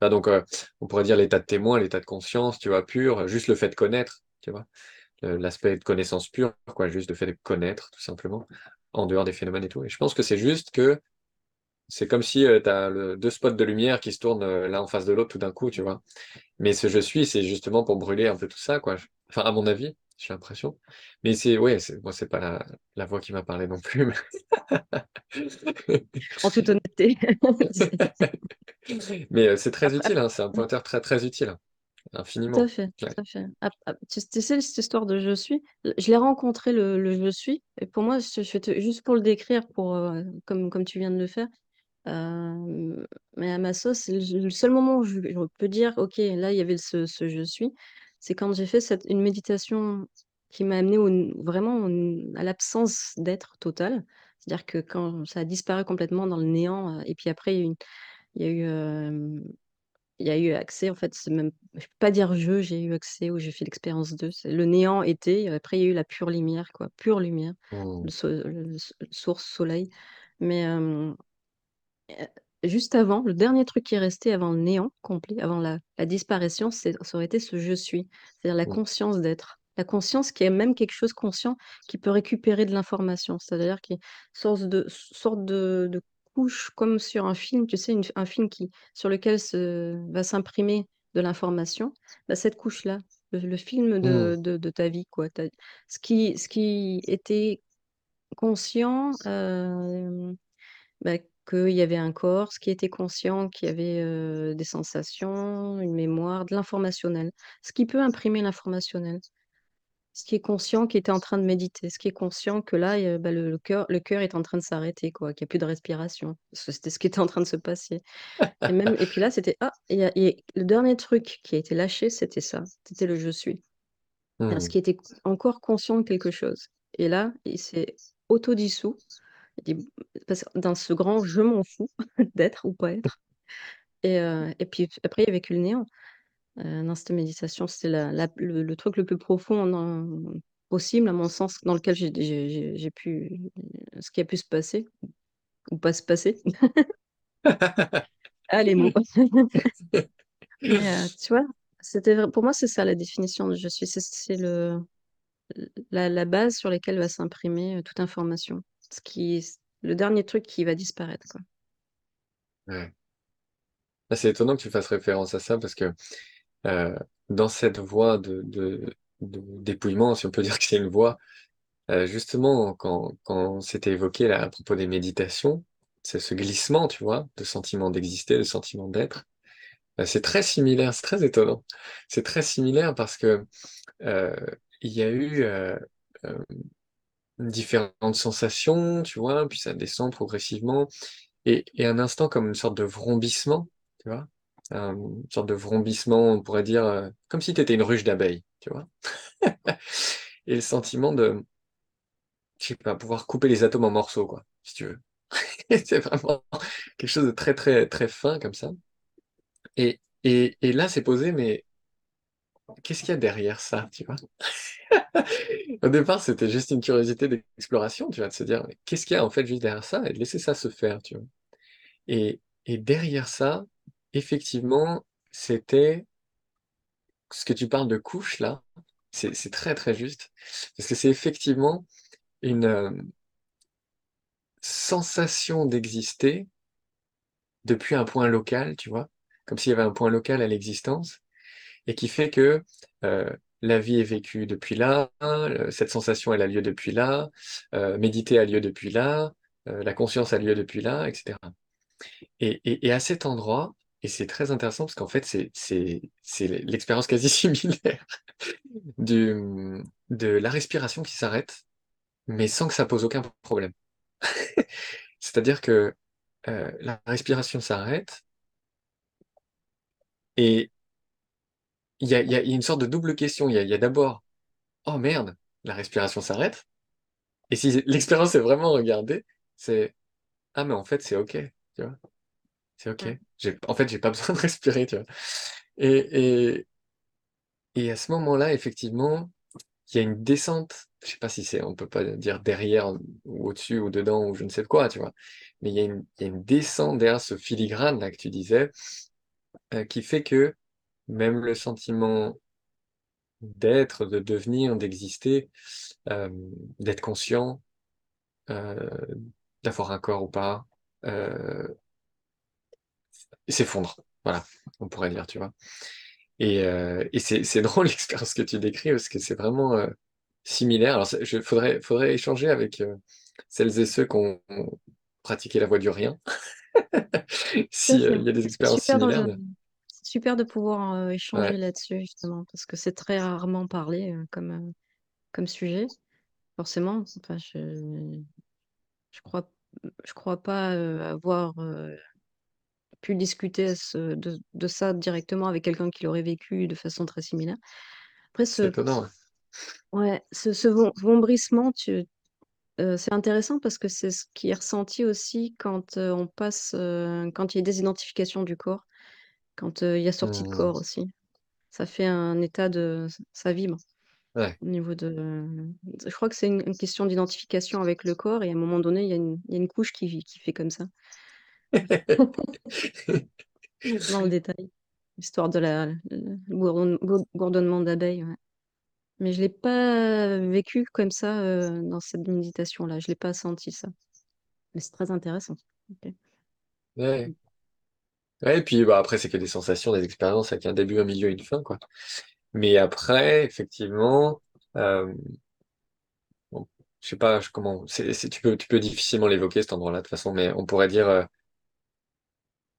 donc, euh, on pourrait dire l'état de témoin, l'état de conscience, tu vois, pur, juste le fait de connaître, tu vois, l'aspect de connaissance pure, quoi, juste le fait de connaître, tout simplement, en dehors des phénomènes et tout. Et je pense que c'est juste que c'est comme si euh, tu as deux spots de lumière qui se tournent euh, l'un en face de l'autre tout d'un coup, tu vois. Mais ce je suis, c'est justement pour brûler un peu tout ça, quoi. Enfin, à mon avis, j'ai l'impression. Mais c'est ouais, c'est c'est pas la, voix qui m'a parlé non plus. <laughs> En toute honnêteté. <laughs> Mais euh, c'est très utile, hein, c'est un pointeur très, très utile, infiniment. tout à fait. tu sais cette histoire de je suis? je l'ai rencontré le je suis et pour moi, je juste pour le décrire pour, euh, comme comme tu viens de le faire, euh, mais à ma sauce, c'est le seul moment où je peux dire: «OK, là, il y avait ce ce je suis». C'est quand j'ai fait une méditation qui m'a amené vraiment à l'absence d'être totale. C'est-à-dire que quand ça a disparu complètement dans le néant, euh, et puis après il y a eu y a eu, accès en fait, je même je peux pas dire je, j'ai eu accès ou j'ai fait l'expérience de, le néant était, après il y a eu la pure lumière quoi, pure lumière, mmh. source soleil. Mais, juste avant, le dernier truc qui est resté avant le néant complet, avant la, disparition, ça aurait été ce je suis, c'est-à-dire la conscience d'être. La conscience qui est même quelque chose conscient qui peut récupérer de l'information, c'est-à-dire qui est source de, sorte de, couche comme sur un film, tu sais, un film qui, sur lequel se, va s'imprimer de l'information, bah, cette couche-là, le, film mmh. de, ta vie, quoi. ce, qui, ce était conscient, euh, bah, qu'il y avait un corps, ce qui était conscient, qu'il y avait, des sensations, une mémoire, de l'informationnel. Ce qui peut imprimer l'informationnel. Ce qui est conscient, qui était en train de méditer, ce qui est conscient que là, bah, le cœur le cœur est en train de s'arrêter quoi, qu'il n'y a plus de respiration. c'était ce qui était en train de se passer et même et puis là, c'était: «Ah!» le dernier truc qui a été lâché, c'était ça, c'était le «je suis». Ce mmh. qui était encore conscient de quelque chose et là, il s'est autodissous dans ce grand je m'en fous <laughs> d'être ou pas être. Et, euh, et puis après, il y avait vécu le euh, néant. dans cette méditation, c'était la, le, truc le plus profond possible, à mon sens, dans lequel j'ai, j'ai, pu. Euh, ce qui a pu se passer, ou pas se passer. allez <laughs> ah, les <laughs> tu vois, c'était, pour moi, c'est ça la définition de je suis. C'est, c'est le, la, la base sur laquelle va s'imprimer toute information ce qui le dernier truc qui va disparaître, quoi. Ah, c'est étonnant que tu fasses référence à ça parce que euh, dans cette voie de, dépouillement, si on peut <laughs> dire que c'est une voie, euh, justement, quand, quand c'était évoqué là, à propos des méditations, c'est ce glissement, tu vois, de sentiment d'exister, de sentiment d'être. Euh, c'est très similaire, c'est très étonnant. C'est très similaire parce que il y a eu différentes sensations, tu vois, puis ça descend progressivement. Et, et un instant comme une sorte de vrombissement, tu vois, une sorte de vrombissement, on pourrait dire, euh, comme si tu étais une ruche d'abeilles, tu vois. <laughs> et le sentiment de, je sais pas, pouvoir couper les atomes en morceaux, quoi, si tu veux. <laughs> c'est vraiment quelque chose de très, très, très fin comme ça. Et, et, et là, c'est posé, mais qu'est-ce qu'il y a derrière ça, tu vois <laughs> <laughs> Au départ, c'était juste une curiosité d'exploration, tu vois, de se dire, qu'est-ce qu'il y a en fait juste derrière ça, et de laisser ça se faire, tu vois. Et, et derrière ça, effectivement, c'était ce que tu parles de couche, là, c'est, très très juste, parce que c'est effectivement une euh, sensation d'exister depuis un point local, tu vois, comme s'il y avait un point local à l'existence, et qui fait que euh, la vie est vécue depuis là, cette sensation elle a lieu depuis là, euh, méditer a lieu depuis là, euh, la conscience a lieu depuis là, etc. Et, à cet endroit, et c'est très intéressant parce qu'en fait c'est l'expérience quasi <laughs> similaire de la respiration qui s'arrête, mais sans que ça pose aucun problème. <laughs> C'est-à-dire que euh, la respiration s'arrête et il y a, une sorte de double question. Il y a, d'abord, oh merde, la respiration s'arrête. Et si l'expérience est vraiment regardée, c'est, ah mais en fait c'est ok, tu vois, c'est ok. en fait j'ai pas <laughs> besoin de respirer, tu vois. Et, et, et à ce moment-là, effectivement, il y a une descente. Je sais pas si c'est, on peut pas dire derrière ou au-dessus ou dedans ou je ne sais quoi, tu vois. Mais il y a une, descente derrière ce filigrane là que tu disais, euh, qui fait que même le sentiment d'être, de devenir, d'exister, euh, d'être conscient, euh, d'avoir un corps ou pas, euh, s'effondre. Voilà, on pourrait dire, tu vois. Et, c'est <laughs> drôle l'expérience que tu décris parce que c'est vraiment similaire. Alors, il faudrait, échanger avec celles et ceux qui ont pratiqué la voie du rien. S'il <laughs> y a des expériences similaires super de pouvoir échanger là-dessus, justement, parce que c'est très rarement parlé comme, comme sujet, forcément. je, je crois, je crois pas avoir pu discuter de, ça directement avec quelqu'un qui l'aurait vécu de façon très similaire. Après, ce, étonnant, ouais. ce, ce vombrissement, c'est intéressant parce que c'est ce qui est ressenti aussi quand on passe, quand il y a des identifications du corps. Quand il y a sortie de mmh. corps aussi. Ça fait un état de ça vibre Ouais. au niveau de mmh, je crois que c'est une question d'identification avec le corps et à un moment donné, il y a une y a une couche qui qui fait comme ça. Dans <laughs> le détail, l'histoire de la gourdonnement d'abeilles, Mais je l'ai pas vécu comme ça, dans cette méditation-là, je l'ai pas senti ça. Mais c'est très intéressant. OK. Ouais et puis, bah, après, c'est que des sensations, des expériences avec un début, un milieu et une fin, quoi. Mais après, effectivement, euh, je sais pas, comment tu peux tu peux difficilement l'évoquer cet endroit-là de toute façon, mais on pourrait dire, euh,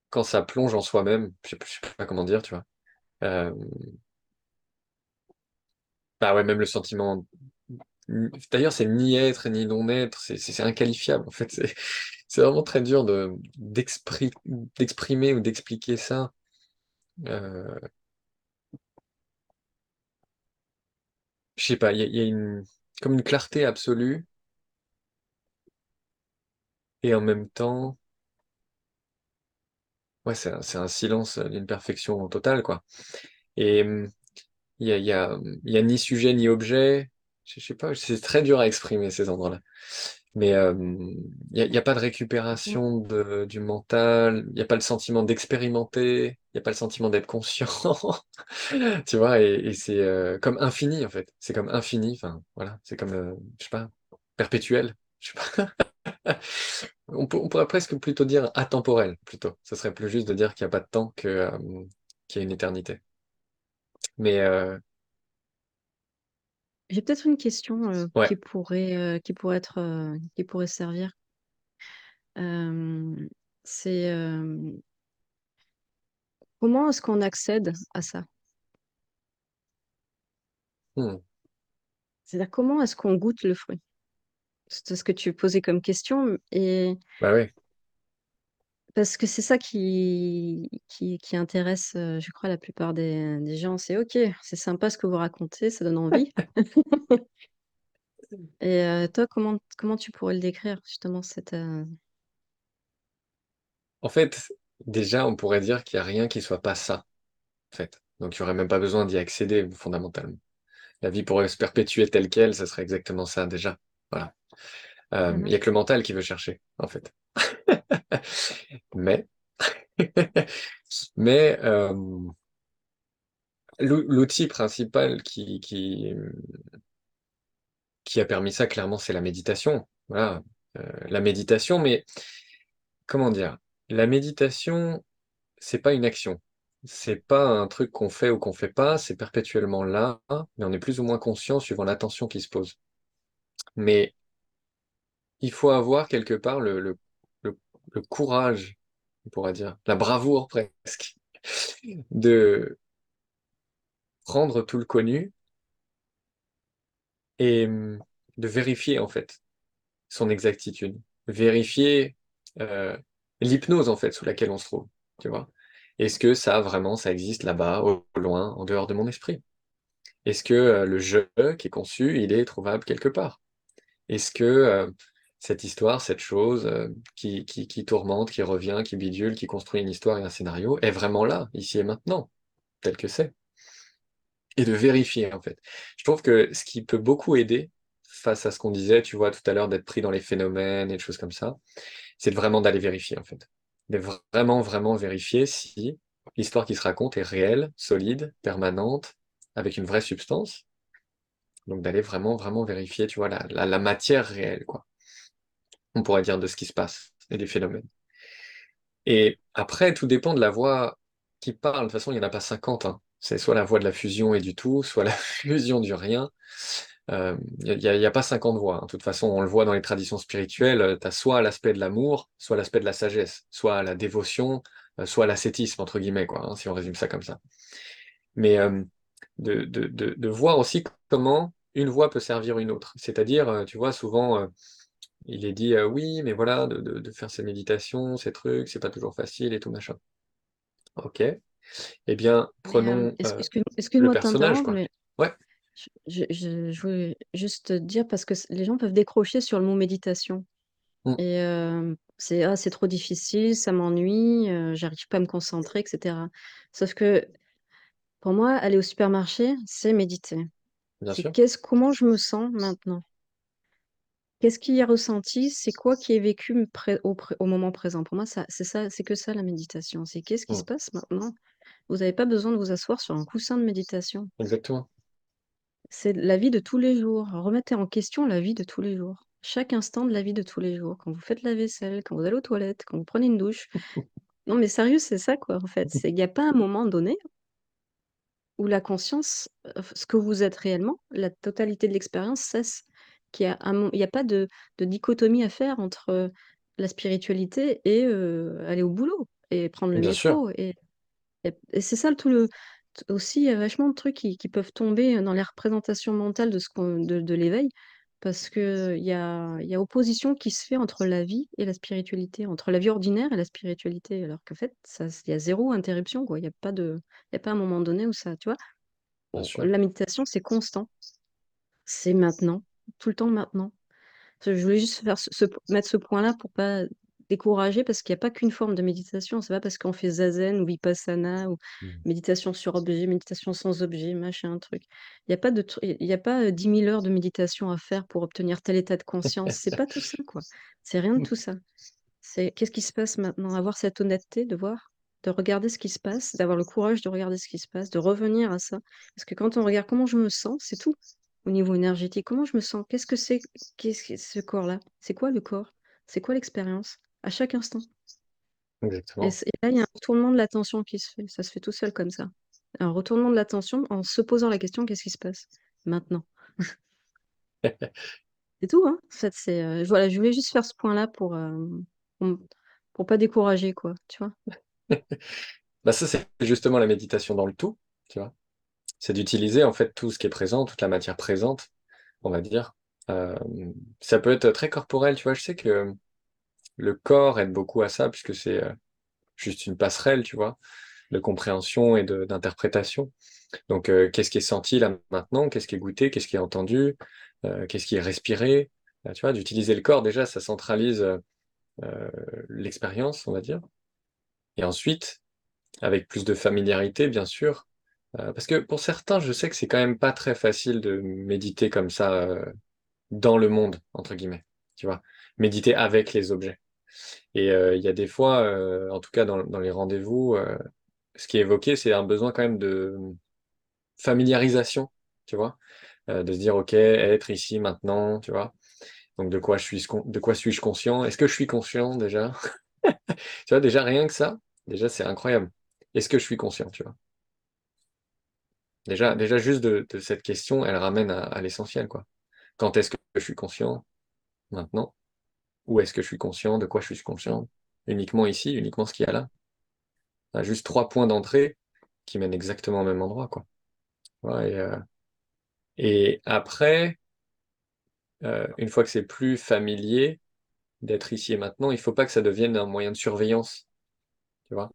quand ça plonge en soi-même, je sais sais pas comment dire, tu vois? Euh, bah, ouais, même le sentiment, d'ailleurs, c'est ni être ni non être, c'est c'est inqualifiable, en fait, c'est c'est vraiment très dur d'exprimer ou d'expliquer ça. Euh... Je sais pas, il y a, une, comme une clarté absolue. Et en même temps, ouais, c'est un, silence d'une perfection totale, quoi. Et mmh, il n'y a, a, ni sujet ni objet. Je sais pas, c'est très dur à exprimer ces endroits-là. Mais il n'y a, a, pas de récupération mmh. de, du mental, il n'y a pas le sentiment d'expérimenter, il n'y a pas le sentiment d'être conscient. <laughs> tu vois, et, et c'est comme infini en fait. C'est comme infini, enfin voilà, c'est comme, je sais pas, perpétuel. Je sais pas. <laughs> on, on, pourrait presque plutôt dire atemporel, plutôt. Ce serait plus juste de dire qu'il n'y a pas de temps que qu'il y a une éternité. Mais j'ai peut-être une question, euh, qui pourrait, euh, qui pourrait être, euh, qui pourrait servir. c'est, comment est-ce qu'on accède à ça? Mmh. C'est-à-dire comment est-ce qu'on goûte le fruit? C'est ce que tu posais comme question, et Bah, oui. Parce que c'est ça qui qui intéresse, euh, je crois la plupart des gens, c'est: «OK, c'est sympa ce que vous racontez, ça donne envie». <laughs> Et euh, toi, comment comment tu pourrais le décrire justement cette, euh En fait, déjà, on pourrait dire qu'il n'y a rien qui ne soit pas ça, en fait. Donc il n'y aurait même pas besoin d'y accéder fondamentalement. La vie pourrait se perpétuer telle quelle, ça serait exactement ça déjà, voilà. il y mmh a que le mental qui veut chercher, en fait. <laughs> mais mais euh, l'outil principal qui, qui, qui a permis ça, clairement, c'est la méditation. Voilà, euh, la méditation, mais comment dire La méditation, c'est pas une action. C'est pas un truc qu'on fait ou qu'on fait pas, c'est perpétuellement là, mais on est plus ou moins conscient suivant l'attention qui se pose. Mais il faut avoir quelque part le, le le courage, on pourra dire, la bravoure presque, <laughs> de prendre tout le connu et mm, de vérifier en fait son exactitude, vérifier euh, l'hypnose en fait sous laquelle on se trouve, tu vois. Est-ce que ça vraiment ça existe là-bas, au loin, en dehors de mon esprit Est-ce que euh, le jeu qui est conçu, il est trouvable quelque part Est-ce que euh, cette histoire, cette chose euh, qui, tourmente, qui revient, qui bidule, qui construit une histoire et un scénario, est vraiment là, ici et maintenant, tel que c'est. Et de vérifier, en fait. Je trouve que ce qui peut beaucoup aider face à ce qu'on disait, tu vois, tout à l'heure, d'être pris dans les phénomènes et des choses comme ça, c'est vraiment d'aller vérifier, en fait. De vraiment, vraiment vérifier si l'histoire qui se raconte est réelle, solide, permanente, avec une vraie substance. Donc d'aller vraiment, vraiment vérifier, tu vois, la matière réelle, quoi on pourrait dire, de ce qui se passe et des phénomènes. Et après, tout dépend de la voix qui parle. De toute façon, il n'y en a pas 50. Hein. C'est soit la voix de la fusion et du tout, soit la <laughs> fusion du rien. Euh, il y n'y a, pas 50 voix. Hein. De toute façon, on le voit dans les traditions spirituelles, euh, tu as soit l'aspect de l'amour, soit l'aspect de la sagesse, soit la dévotion, euh, soit l'ascétisme, entre guillemets, quoi, hein, si on résume ça comme ça. Mais de, voir aussi comment une voix peut servir une autre. C'est-à-dire, tu vois, souvent, il est dit oui, mais voilà, de, faire ces méditations, ces trucs, c'est pas toujours facile et tout machin. Ok. Eh bien, euh, prenons excuse-moi, le personnage. Ouais. Je, voulais juste dire parce que les gens peuvent décrocher sur le mot méditation. Mmh. Et c'est ah, c'est trop difficile, ça m'ennuie, j'arrive pas à me concentrer, etc. Sauf que pour moi, aller au supermarché, c'est méditer. Bien sûr. Qu'est-ce, comment je me sens maintenant Qu'est-ce y a ressenti? C'est quoi qui est vécu au moment présent? Pour moi, ça c'est ça, c'est que ça la méditation. C'est qu'est-ce qui se mmh. passe maintenant? Vous n'avez pas besoin de vous asseoir sur un coussin de méditation. Exactement. C'est la vie de tous les jours. Remettez en question la vie de tous les jours. Chaque instant de la vie de tous les jours. Quand vous faites la vaisselle, quand vous allez aux toilettes, quand vous prenez une douche. <laughs> Non, mais sérieux, c'est ça quoi, en fait. Mmh. C'est il n'y a pas un moment donné où la conscience, euh, ce que vous êtes réellement, la totalité de l'expérience cesse il y a pas de, dichotomie à faire entre la spiritualité et aller au boulot et prendre le Bien métro. Et, c'est ça tout le aussi, il y a vachement de trucs qui, peuvent tomber dans les représentations mentales de, ce de, l'éveil, parce qu'il y a, y a opposition qui se fait entre la vie et la spiritualité, entre la vie ordinaire et la spiritualité, alors qu'en fait, il y a zéro interruption, il n'y a, pas de, y a pas un moment donné où ça, tu vois. La méditation, c'est constant, c'est maintenant, tout le temps maintenant. Je voulais juste faire mettre ce point-là pour pas décourager, parce qu'il n'y a pas qu'une forme de méditation. C'est pas parce qu'on fait zazen ou vipassana ou mmh. méditation sur objet, méditation sans objet, machin, truc. Il y a pas de il y a pas, 10 euh, heures de méditation à faire pour obtenir tel état de conscience. C'est pas tout ça, quoi. C'est rien de tout ça. C'est qu'est-ce qui se passe maintenant? Avoir cette honnêteté de voir, de regarder ce qui se passe, d'avoir le courage de regarder ce qui se passe, de revenir à ça. Parce que quand on regarde comment je me sens, c'est tout. Au niveau énergétique, comment je me sens? Qu'est-ce que c'est? Qu'est-ce que ce corps-là? C'est quoi le corps? C'est quoi l'expérience? À chaque instant. Exactement. et là, il y a un retournement de l'attention qui se fait. Ça se fait tout seul comme ça. Un retournement de l'attention en se posant la question, qu'est-ce qui se passe maintenant? <laughs> C'est tout, hein. c'est, euh, voilà, je voulais juste faire ce point-là pour, euh, pas décourager, quoi, tu vois? <laughs> Bah, ça, c'est justement la méditation dans le tout, tu vois? c'est d'utiliser en fait tout ce qui est présent, toute la matière présente, on va dire. Euh, ça peut être très corporel, tu vois. Je sais que le corps aide beaucoup à ça, puisque c'est euh, juste une passerelle, tu vois, de compréhension et d'interprétation. Donc, euh, qu'est-ce qui est senti là maintenant Qu'est-ce qui est goûté Qu'est-ce qui est entendu Qu'est-ce qui est respiré Tu vois, d'utiliser le corps, déjà, ça centralise l'expérience, on va dire. Et ensuite, avec plus de familiarité, bien sûr, euh, parce que pour certains, je sais que c'est quand même pas très facile de méditer comme ça, euh, «dans le monde» entre guillemets, tu vois? Méditer avec les objets et euh, il y a des fois, en tout cas dans les rendez-vous, ce qui est évoqué, c'est un besoin quand même de, familiarisation, tu vois? de se dire: «OK, être ici maintenant», tu vois? Donc de quoi je suis de quoi suis-je conscient? Est-ce que je suis conscient déjà? <laughs> Tu vois déjà rien que ça, déjà c'est incroyable. Est-ce que je suis conscient, tu vois? Déjà, déjà juste de, cette question, elle ramène à, l'essentiel. quoi. Quand est-ce que je suis conscient Maintenant. Où est-ce que je suis conscient De quoi je suis conscient Uniquement ici, uniquement ce qu'il y a là. Bah, juste trois points d'entrée qui mènent exactement au même endroit. quoi. Euh, et, après, euh, une fois que c'est plus familier d'être ici et maintenant, il ne faut pas que ça devienne un moyen de surveillance, tu vois,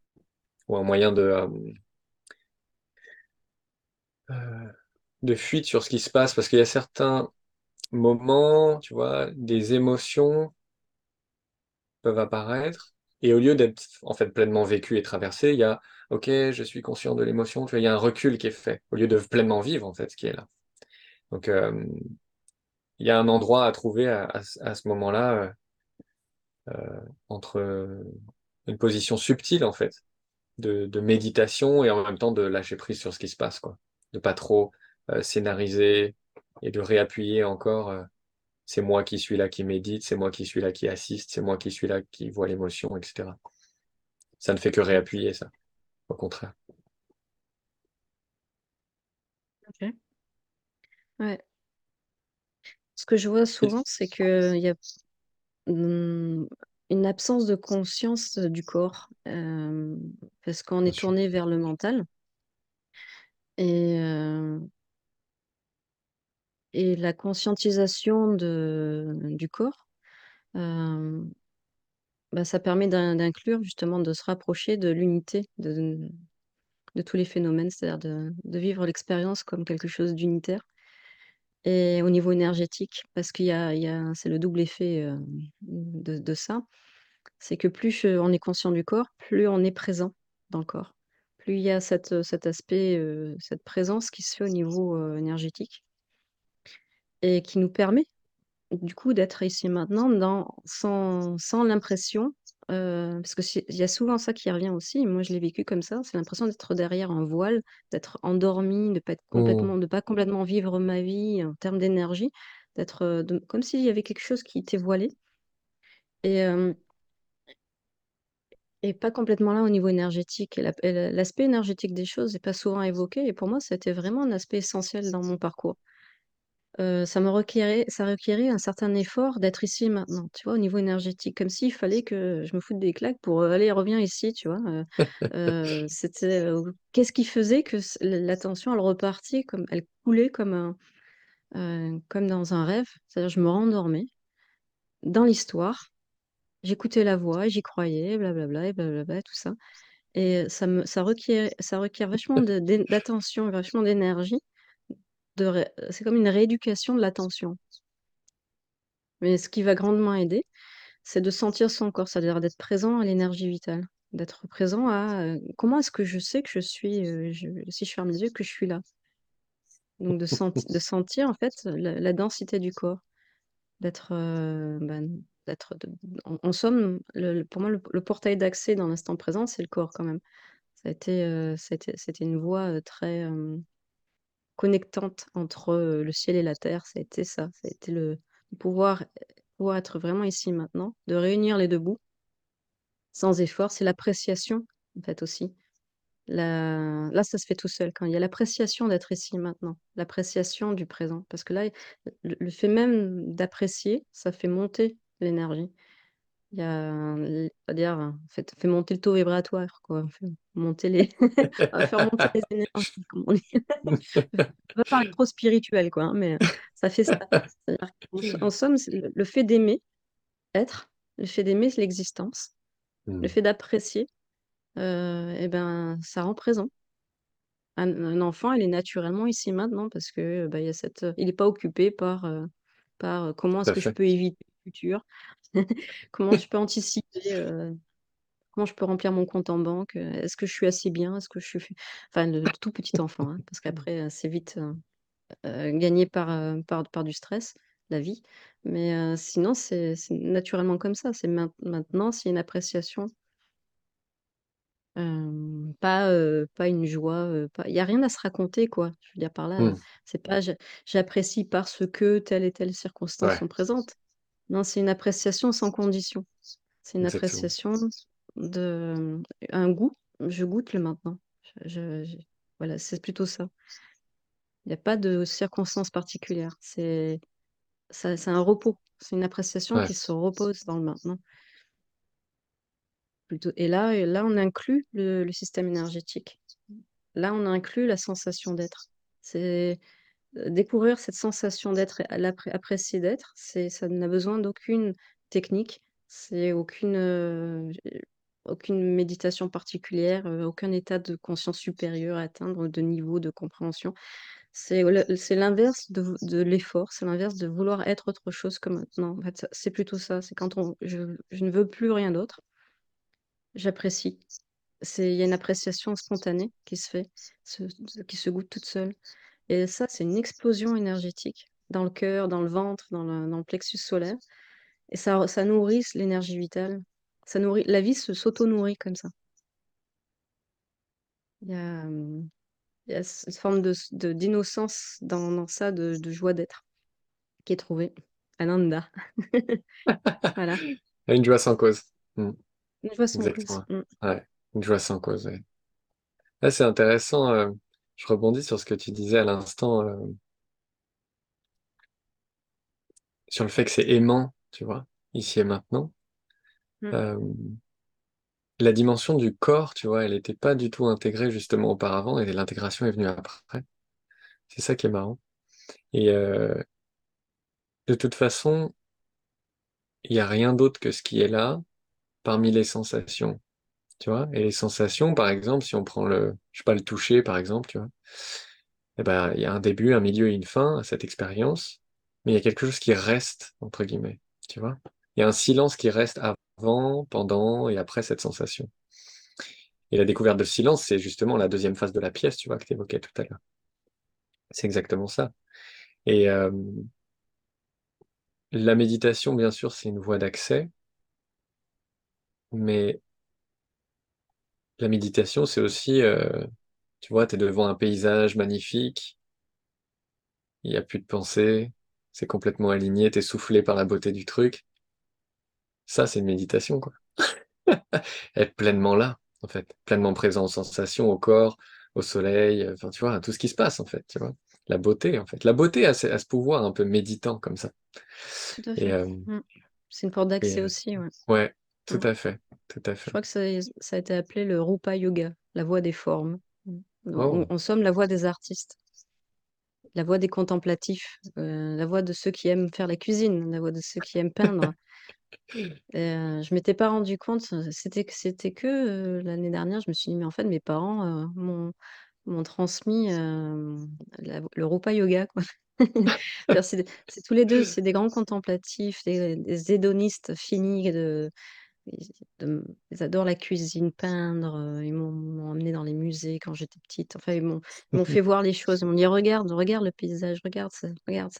ou un moyen de, euh, de fuite sur ce qui se passe, parce qu'il y a certains moments, tu vois, des émotions peuvent apparaître, et au lieu d'être en fait pleinement vécu et traversé, il y a ok, je suis conscient de l'émotion, tu vois, il y a un recul qui est fait, au lieu de pleinement vivre en fait ce qui est là. Donc euh, il y a un endroit à trouver à, ce moment-là euh, euh, entre une position subtile en fait de, de méditation et en même temps de lâcher prise sur ce qui se passe quoi de pas trop euh, scénariser et de réappuyer encore. Euh, c'est moi qui suis là qui médite, c'est moi qui suis là qui assiste, c'est moi qui suis là qui vois l'émotion, etc. Ça ne fait que réappuyer ça, au contraire. Ok. Ouais. Ce que je vois souvent, c'est qu'il y a hmm, une absence de conscience euh, du corps, parce qu'on est tourné vers le mental. Euh, et la conscientisation du corps, euh, bah, ça permet d'inclure justement, de se rapprocher de l'unité de tous les phénomènes, c'est-à-dire de vivre l'expérience comme quelque chose d'unitaire et au niveau énergétique, parce qu'il c'est le double effet, euh, de ça. C'est que plus, on est conscient du corps, plus on est présent dans le corps plus il y a cette, cet aspect, cette présence qui se fait au niveau, énergétique et qui nous permet, du coup, d'être ici maintenant dans sans l'impression, parce que il y a souvent ça qui revient aussi, moi je l'ai vécu comme ça, c'est l'impression d'être derrière un voile, d'être endormi, de ne oh. pas complètement vivre ma vie en termes d'énergie, d'être, comme s'il y avait quelque chose qui était voilé et et pas complètement là au niveau énergétique. Et euh, l'aspect énergétique des choses n'est pas souvent évoqué et pour moi, c'était vraiment un aspect essentiel dans mon parcours. Euh, ça me requérait ça requérait un certain effort d'être ici maintenant, tu vois? Au niveau énergétique, comme s'il fallait que je me foute des claques pour, euh, aller reviens ici», tu vois? <laughs> c'était, qu'est-ce qui faisait que l'attention elle repartit comme elle coulait comme un, comme dans un rêve. C'est-à-dire je me rendormais dans l'histoire J'écoutais la voix, j'y croyais, blablabla et blablabla, tout ça et ça me ça requiert ça requiert vachement d'attention, vachement d'énergie, c'est comme une rééducation de l'attention. Mais ce qui va grandement aider, c'est de sentir son corps, c'est-à-dire d'être présent à l'énergie vitale, d'être présent à, comment est-ce que je sais que je suis, je si je ferme les yeux, que je suis là? Donc de de sentir en fait la densité du corps, d'être, bah, en, somme, pour moi, le, portail d'accès dans l'instant présent, c'est le corps quand même. Ça a été, c'était, euh, c'était une voie euh, très euh, connectante entre le ciel et la terre. Ça a été ça. Ça a été le, pouvoir, pouvoir être vraiment ici maintenant, de réunir les deux bouts sans effort. C'est l'appréciation, en fait, aussi. Là, ça se fait tout seul. Quand il y a l'appréciation d'être ici maintenant, l'appréciation du présent. Parce que là, le fait même d'apprécier, ça fait monter l'énergie. Il y a, c'est-à-dire, fait, fait monter le taux vibratoire, quoi. Fait monter les, <laughs> faire monter les énergies, <laughs> comme on dit. Pas être trop spirituel, quoi, hein, mais ça fait ça. En, en somme, le, fait d'aimer, être, le fait d'aimer l'existence, le mmh. fait d'apprécier, euh, eh ben, ça rend présent. Un, enfant, il est naturellement ici maintenant parce que bah, il y a cette, il n'est pas occupé par, euh, par euh, comment est-ce que je peux éviter futur, <laughs> comment je peux anticiper, euh, comment je peux remplir mon compte en banque, euh, est-ce que je suis assez bien, est-ce que je suis... Enfin, le tout petit enfant, hein, parce qu'après, euh, c'est vite hein, gagné par, par, du stress, la vie. Mais sinon, c'est naturellement comme ça. C'est maintenant, c'est une appréciation, pas, pas une joie, il n'y a rien à se raconter, quoi. Je veux dire, par là, mmh. c'est pas j'apprécie parce que telle et telle circonstance sont présentes. Non, c'est une appréciation sans condition. C'est une appréciation de un goût. Je goûte le maintenant. voilà, c'est plutôt ça. Il n'y a pas de circonstances particulière, C'est c'est un repos. C'est une appréciation qui se repose dans le maintenant. Plutôt. Et là, là, on inclut le, le système énergétique. Là, on inclut la sensation d'être. C'est découvrir cette sensation d'être et apprécier d'être, ça n'a besoin d'aucune technique, c'est aucune, méditation particulière, aucun état de conscience supérieure à atteindre, de niveau de compréhension. C'est l'inverse de l'effort, c'est l'inverse de vouloir être autre chose que maintenant. En c'est plutôt ça, c'est quand on je ne veux plus rien d'autre j'apprécie. il y a une appréciation spontanée qui se fait, qui se goûte toute seule. Et ça, c'est une explosion énergétique dans le cœur, dans le ventre, dans le, dans plexus solaire. Et ça, ça nourrit l'énergie vitale. Ça nourrit, la vie se s'auto-nourrit comme ça. Il y a, hum, il y a cette forme d'innocence de, d'innocence dans, ça, de, joie d'être, qui est trouvée. Ananda. <laughs> voilà. <laughs> Une joie sans cause. Mmh. Une joie sans cause. Mmh. Une joie sans cause. Là, ah, c'est intéressant. Euh, je rebondis sur ce que tu disais à l'instant, euh, sur le fait que c'est aimant, tu vois, ici et maintenant. Mmh. Euh, la dimension du corps, tu vois, elle n'était pas du tout intégrée justement auparavant et l'intégration est venue après. C'est ça qui est marrant. Et euh, de toute façon, il n'y a rien d'autre que ce qui est là parmi les sensations tu vois. Et les sensations, par exemple, si on prend le, je sais pas, le toucher, par exemple, tu vois, eh ben, il y a un début, un milieu et une fin à cette expérience, mais il y a quelque chose qui reste, entre guillemets, tu vois. Il y a un silence qui reste avant, pendant et après cette sensation. Et la découverte de silence, c'est justement la deuxième phase de la pièce, tu vois, que tu évoquais tout à l'heure. C'est exactement ça. Et la méditation, bien sûr, c'est une voie d'accès, mais la méditation, c'est aussi, euh, tu vois, tu es devant un paysage magnifique, il n'y a plus de pensée, c'est complètement aligné, tu es soufflé par la beauté du truc. Ça, c'est une méditation, quoi. <laughs> Être pleinement là, en fait, pleinement présent aux sensations, au corps, au soleil, euh, enfin, tu vois, à tout ce qui se passe, en fait, tu vois. La beauté, en fait. La beauté à ce pouvoir un peu méditant, comme ça. Tout euh, mmh. c'est une porte d'accès aussi, ouais. Ouais, tout mmh. à fait. Je crois que ça, a été appelé le Rupa Yoga, la voie des formes. Mmh. Oh. En, somme, la voie des artistes, la voie des contemplatifs, euh, la voie de ceux qui aiment faire la cuisine, la voie de ceux qui aiment peindre. <laughs> Euh, je m'étais pas rendu compte, c'était que euh, l'année dernière, je me suis dit, mais en fait, mes parents euh, m'ont transmis le Rupa Yoga, <laughs> cest tous les deux, c'est des grands contemplatifs, des, des hédonistes finis de, ils adorent la cuisine, peindre, euh, ils m'ont emmené dans les musées quand j'étais petite. Enfin, ils m'ont <laughs> fait voir les choses. Ils m'ont dit: «Regarde, regarde le paysage, regarde ça, regarde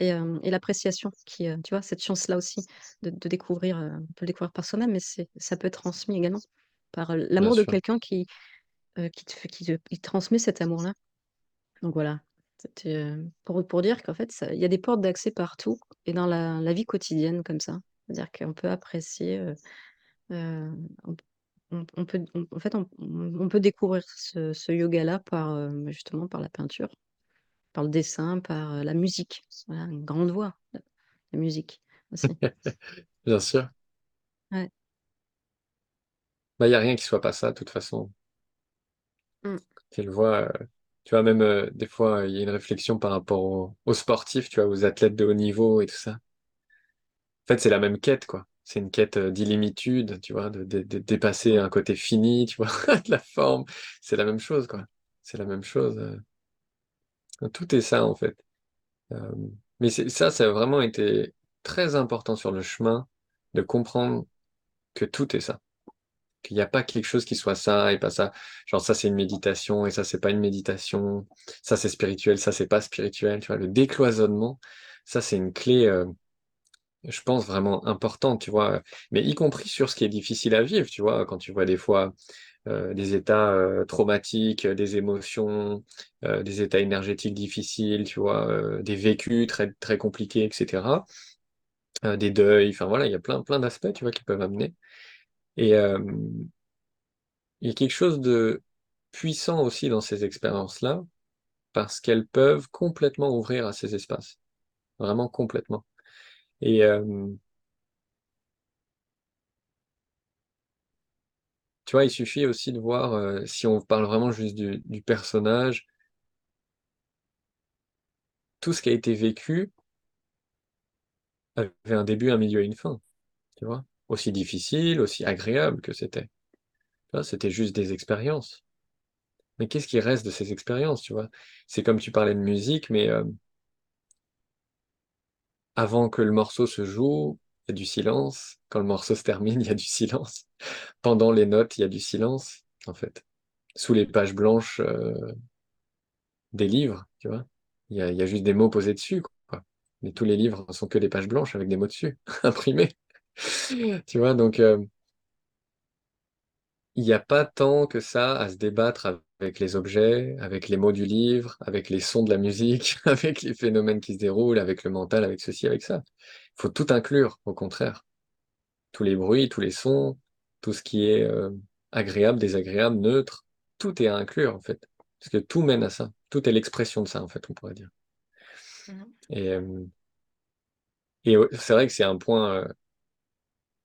euh, Et l'appréciation qui, euh, tu vois, cette chance-là aussi de découvrir, on peut le découvrir par soi-même, mais ça peut être transmis également par l'amour de quelqu'un qui, qui qui transmet cet amour-là. Donc voilà, pour dire qu'en fait, il y a des portes d'accès partout et dans la, vie quotidienne comme ça. C'est-à-dire qu'on peut apprécier, euh, euh, on, peut, en fait, on, peut découvrir ce, yoga-là par euh, justement par la peinture, par le dessin, par la musique. une grande voix, la musique aussi. <laughs> Bien sûr. Bah, il n'y a rien qui soit pas ça, de toute façon. Mm. qu'elle Tu le vois tu vois, même euh, des fois, euh, il y a une réflexion par rapport aux sportifs, tu vois, aux athlètes de haut niveau et tout ça. En fait, c'est la même quête, quoi. C'est une quête euh, d'illimitude, tu vois, de, dépasser un côté fini, <laughs> tu vois, de la forme. C'est la même chose, quoi. C'est la même chose. Tout est ça, en fait. mais ça, ça a vraiment été très important sur le chemin de comprendre que tout est ça qu'il n'y a pas quelque chose qui soit ça et pas ça. Genre ça c'est une méditation et ça c'est pas une méditation, ça c'est spirituel, ça c'est pas spirituel. Tu vois, le décloisonnement, ça c'est une clé, euh, je pense vraiment importante. Tu vois, mais y compris sur ce qui est difficile à vivre. Tu vois, quand tu vois des fois euh, des états euh, traumatiques, des émotions, des états énergétiques difficiles, tu vois, des vécus très très compliqués, etc. des deuils. Enfin voilà, il y a plein plein d'aspects, tu vois, qui peuvent amener. Et euh, il y a quelque chose de puissant aussi dans ces expériences-là, parce qu'elles peuvent complètement ouvrir à ces espaces, vraiment complètement. Et euh, tu vois, il suffit aussi de voir, euh, si on parle vraiment juste du, du personnage, tout ce qui a été vécu avait un début, un milieu et une fin. Tu vois aussi difficile, aussi agréable que c'était. C'était juste des expériences. Mais qu'est-ce qui reste de ces expériences, tu vois C'est comme tu parlais de musique, mais euh, avant que le morceau se joue, il y a du silence. Quand le morceau se termine, il y a du silence. Pendant les notes, il y a du silence, en fait. Sous les pages blanches euh, des livres, tu vois il y, a, juste des mots posés dessus, Mais tous les livres ne sont que des pages blanches avec des mots dessus, <laughs> imprimés. <laughs> Tu vois, donc euh, il n'y a pas tant que ça à se débattre avec les objets, avec les mots du livre, avec les sons de la musique, <laughs> avec les phénomènes qui se déroulent, avec le mental, avec ceci, avec ça. il Faut tout inclure, au contraire. Tous les bruits, tous les sons, tout ce qui est, euh, agréable, désagréable, neutre, tout est à inclure, en fait. Parce que tout mène à ça. Tout est l'expression de ça, en fait, on pourrait dire. Mmh et euh, et c'est vrai que c'est un point,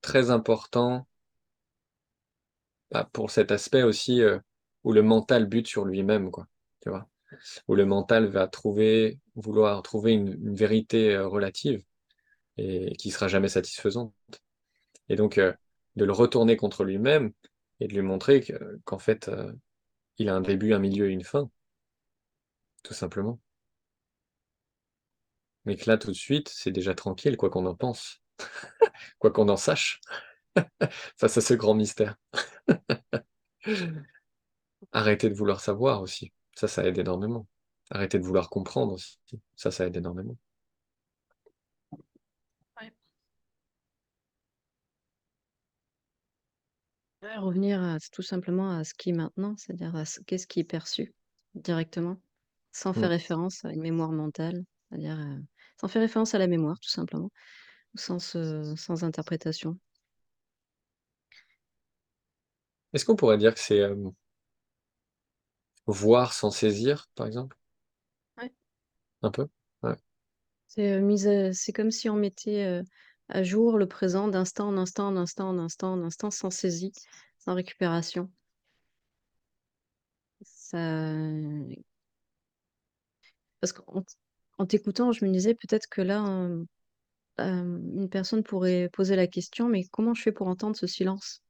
très important bah, pour cet aspect aussi euh, où le mental bute sur lui-même, quoi. Tu vois où le mental va trouver, vouloir trouver une, vérité euh, relative et qui sera jamais satisfaisante. Et donc euh, de le retourner contre lui-même et de lui montrer qu'en fait il a un début, un milieu et une fin, tout simplement. Mais que là tout de suite c'est déjà tranquille quoi qu'on en pense. <laughs> quoi qu'on en sache, <laughs> face à ce grand mystère. <laughs> arrêter de vouloir savoir aussi, ça, ça aide énormément. arrêter de vouloir comprendre aussi, ça, ça aide énormément. revenir tout simplement à ce qui est maintenant, c'est-à-dire à ce, qu'est-ce qui est perçu directement, sans faire mmh. référence à une mémoire mentale, c'est-à-dire euh, sans faire référence à la mémoire, tout simplement sans, sans interprétation. Est-ce qu'on pourrait dire que c'est, euh, voir sans saisir, par exemple? Oui. Un peu? C'est, euh, mise, euh, c'est comme si on mettait, à jour le présent d'instant en instant, en instant, en instant, en instant, sans saisie, sans récupération. Ça parce qu'en en t'écoutant, je me disais peut-être que là, une personne pourrait poser la question: «Mais comment je fais pour entendre ce silence?»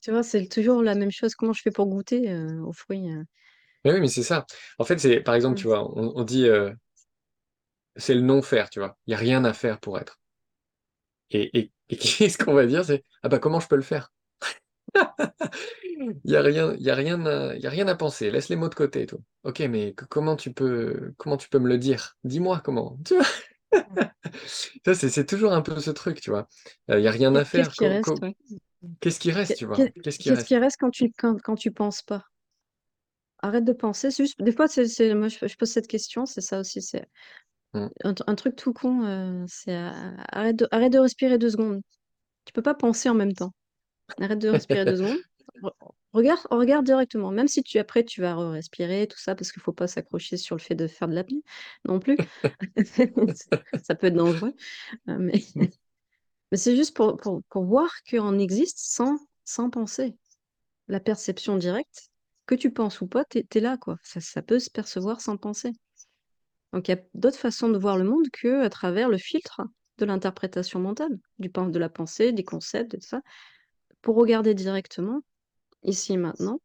Tu vois, c'est toujours la même chose. Comment je fais pour goûter, aux fruits, oui, mais c'est ça. En fait, c'est par exemple, mmh. tu vois, on dit, c'est le non-faire, tu vois? Il y a rien à faire pour être. Et et et <laughs> qu'est-ce qu'on va dire? C'est: «Ah bah, comment je peux le faire?» <laughs> Il n'y a, rien, y a, rien à, y a rien à penser, laisse les mots de côté tout. Ok, mais comment, tu peux, comment tu peux me le dire Dis-moi comment. <laughs> c'est toujours un peu ce truc, tu vois. Euh, il n'y a rien à faire. Qu'est-ce qui reste, tu vois Qu'est-ce qui, reste quand tu ne quand, tu penses pas Arrête de penser. Des fois, c'est moi, je, pose cette question, c'est ça aussi. c'est mmh. Un, truc tout con, euh, c'est euh, arrête, de, arrête de respirer deux secondes. Tu ne peux pas penser en même temps. Arrête de respirer deux secondes. Regarde, on regarde directement, même si tu après tu vas respirer tout ça, parce qu'il ne faut pas s'accrocher sur le fait de faire de l'apnée non plus. <laughs> <laughs> ça peut être dangereux. Euh, mmh. <laughs> mais, c'est juste pour, pour, voir qu'on existe sans, sans penser. La perception directe, que tu penses ou pas, tu es, là, quoi. Ça, peut se percevoir sans penser. Donc il y a d'autres façons de voir le monde que à travers le filtre de l'interprétation mentale, du de la pensée, des concepts, de tout ça. Pour regarder directement, ici maintenant,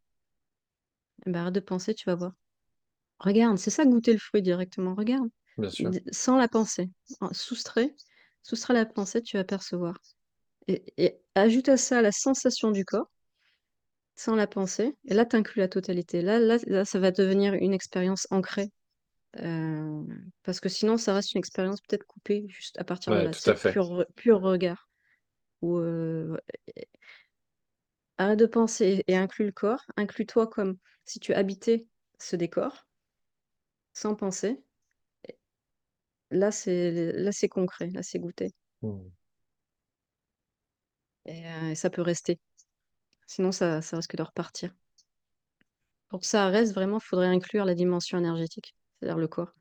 eh ben, arrête de penser, tu vas voir. Regarde, c'est ça goûter le fruit directement, regarde. Sans la pensée. Soustrait, soustrait la pensée, tu vas percevoir. Et, ajoute à ça la sensation du corps, sans la pensée, et là, tu inclus la totalité. Là, là, ça va devenir une expérience ancrée. Euh, parce que sinon, ça reste une expérience peut-être coupée juste à partir de là. pur, regard. Ou, euh, Arrête de penser et inclus le corps, inclus-toi comme si tu habitais ce décor sans penser. là, c'est là, c'est concret, là, c'est goûté. Mmh. Euh, et, ça peut rester. Sinon, ça, risque de repartir. Pour que ça reste vraiment, il faudrait inclure la dimension énergétique, c'est-à-dire le corps.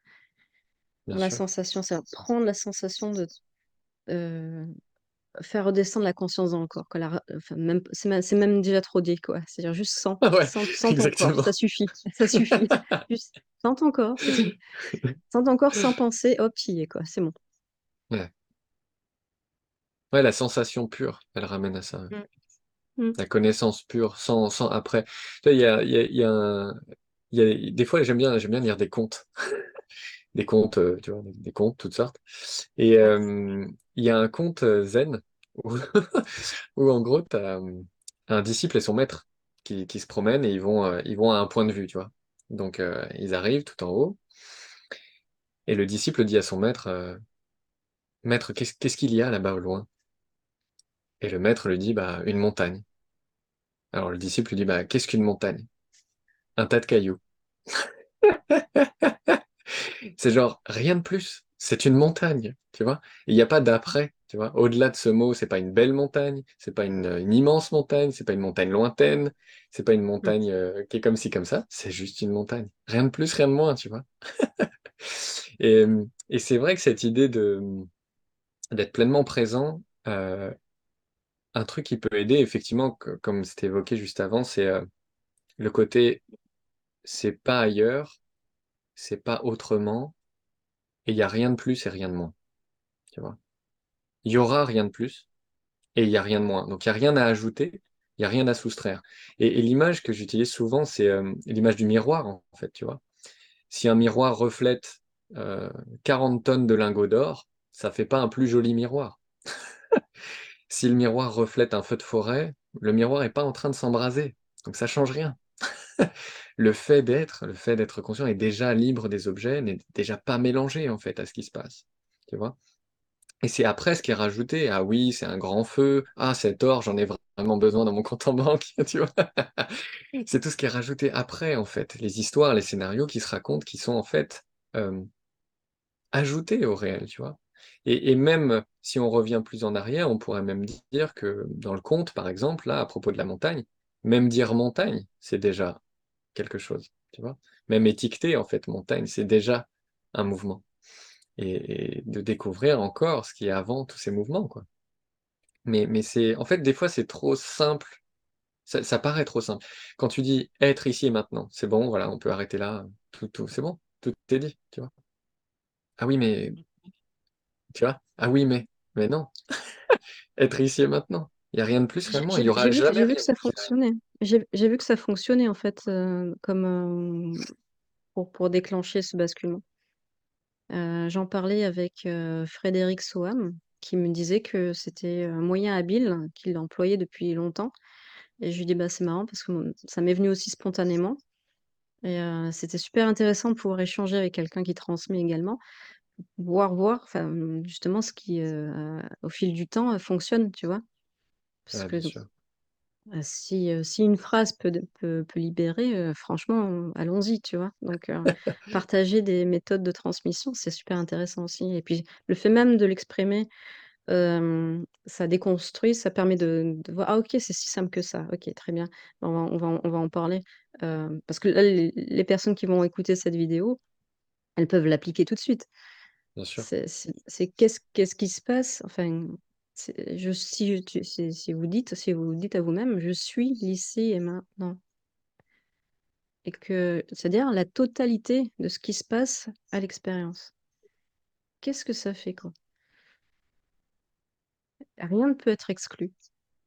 la sensation, c'est prendre la sensation de, euh, faire redescendre la conscience dans le corps. la, euh, même, c'est, même, déjà trop dit, quoi. C'est-à-dire juste sans, ah ouais, ton corps, ça suffit. Ça suffit. <laughs> juste sans ton corps, sans ton sans penser, hop, y est, quoi. C'est bon. Ouais. la sensation pure, elle ramène à ça. Mmh. Mmh. La connaissance pure, sans, sans après. Il y a, y, a, y, a des fois, j'aime bien, j'aime bien lire des contes. <laughs> des contes, euh, tu vois, des contes, toutes sortes. Et, il y a un conte euh, zen <laughs> où, en gros, euh, un disciple et son maître qui, se promènent et ils vont, euh, ils vont à un point de vue, tu vois. Donc, ils arrivent tout en haut. Et le disciple dit à son maître, Maître, qu'est-ce qu'il y a là-bas au loin Et le maître lui dit, bah, une montagne. Alors le disciple lui dit, bah, qu'est-ce qu'une montagne Un tas de cailloux. <laughs> C'est genre, rien de plus c'est une montagne, tu vois. Il n'y a pas d'après, tu vois. Au-delà de ce mot, c'est pas une belle montagne, c'est pas une, immense montagne, c'est pas une montagne lointaine, c'est pas une mm. montagne euh, qui est comme ci, comme ça, c'est juste une montagne. Rien de plus, rien de moins, tu vois. <laughs> Euh, et, c'est vrai que cette idée de d'être pleinement présent, euh, un truc qui peut aider, effectivement, comme c'était évoqué juste avant, c'est le côté c'est pas ailleurs, c'est pas autrement, et il n'y a rien de plus et rien de moins. Tu vois Il y aura rien de plus et il n'y a rien de moins. Donc il n'y a rien à ajouter, il n'y a rien à soustraire. Et, l'image que j'utilise souvent, c'est euh, l'image du miroir, en fait, tu vois. Si un miroir reflète 40 euh, tonnes de lingots d'or, ça ne fait pas un plus joli miroir. <laughs> si le miroir reflète un feu de forêt, le miroir n'est pas en train de s'embraser. Donc ça change rien. <laughs> le fait d'être, le fait d'être conscient est déjà libre des objets, n'est déjà pas mélangé en fait à ce qui se passe. Tu vois et c'est après ce qui est rajouté. Ah oui, c'est un grand feu. Ah, cet or, j'en ai vraiment besoin dans mon compte en banque. <laughs> Tu vois c'est tout ce qui est rajouté après, en fait. Les histoires, les scénarios qui se racontent, qui sont en fait ajoutés au réel, tu vois. Et, et, même si on revient plus en arrière, on pourrait même dire que dans le conte, par exemple, là, à propos de la montagne, même dire montagne, c'est déjà quelque chose, tu vois. Même étiqueté en fait, montagne, c'est déjà un mouvement. Et, de découvrir encore ce qui est avant tous ces mouvements, quoi. Mais, mais c'est, en fait, des fois, c'est trop simple. Ça, paraît trop simple. Quand tu dis être ici et maintenant, c'est bon, voilà, on peut arrêter là, tout, tout, c'est bon, tout est dit, tu vois. Ah oui, mais, tu vois, ah oui, mais, mais non, <laughs> être ici et maintenant. Il n'y a rien de plus vraiment. il j'ai- y aura vu, jamais vu que ça hein. fonctionnait. J'ai vu que ça fonctionnait en fait euh, comme euh, pour, pour déclencher ce basculement. Euh, j'en parlais avec Frédéric Soham qui me disait que c'était un moyen habile qu'il employait depuis longtemps. Et je lui dis bah c'est marrant parce que ça m'est venu aussi spontanément. Et c'était super intéressant de pouvoir échanger avec quelqu'un qui transmet également, voir voir justement ce qui au fil du temps fonctionne, tu vois. Bah, euh, si, une phrase peut libérer, euh, franchement, allons-y, tu vois? Donc euh, <laughs> partager des méthodes de transmission, c'est super intéressant aussi et puis le fait même de l'exprimer, ça déconstruit, ça permet de voir: «Ah OK, c'est si simple que ça. OK, très bien, on va on va en parler». parce que les personnes qui vont écouter cette vidéo, elles peuvent l'appliquer tout de suite. Bien sûr. C'est qu'est-ce qu'est-ce qui se passe? Enfin si vous dites si vous dites à vous-même: «Je suis ici et maintenant» et que c'est-à-dire la totalité de ce qui se passe à l'expérience. Qu'est-ce que ça fait, quoi? Rien ne peut être exclu,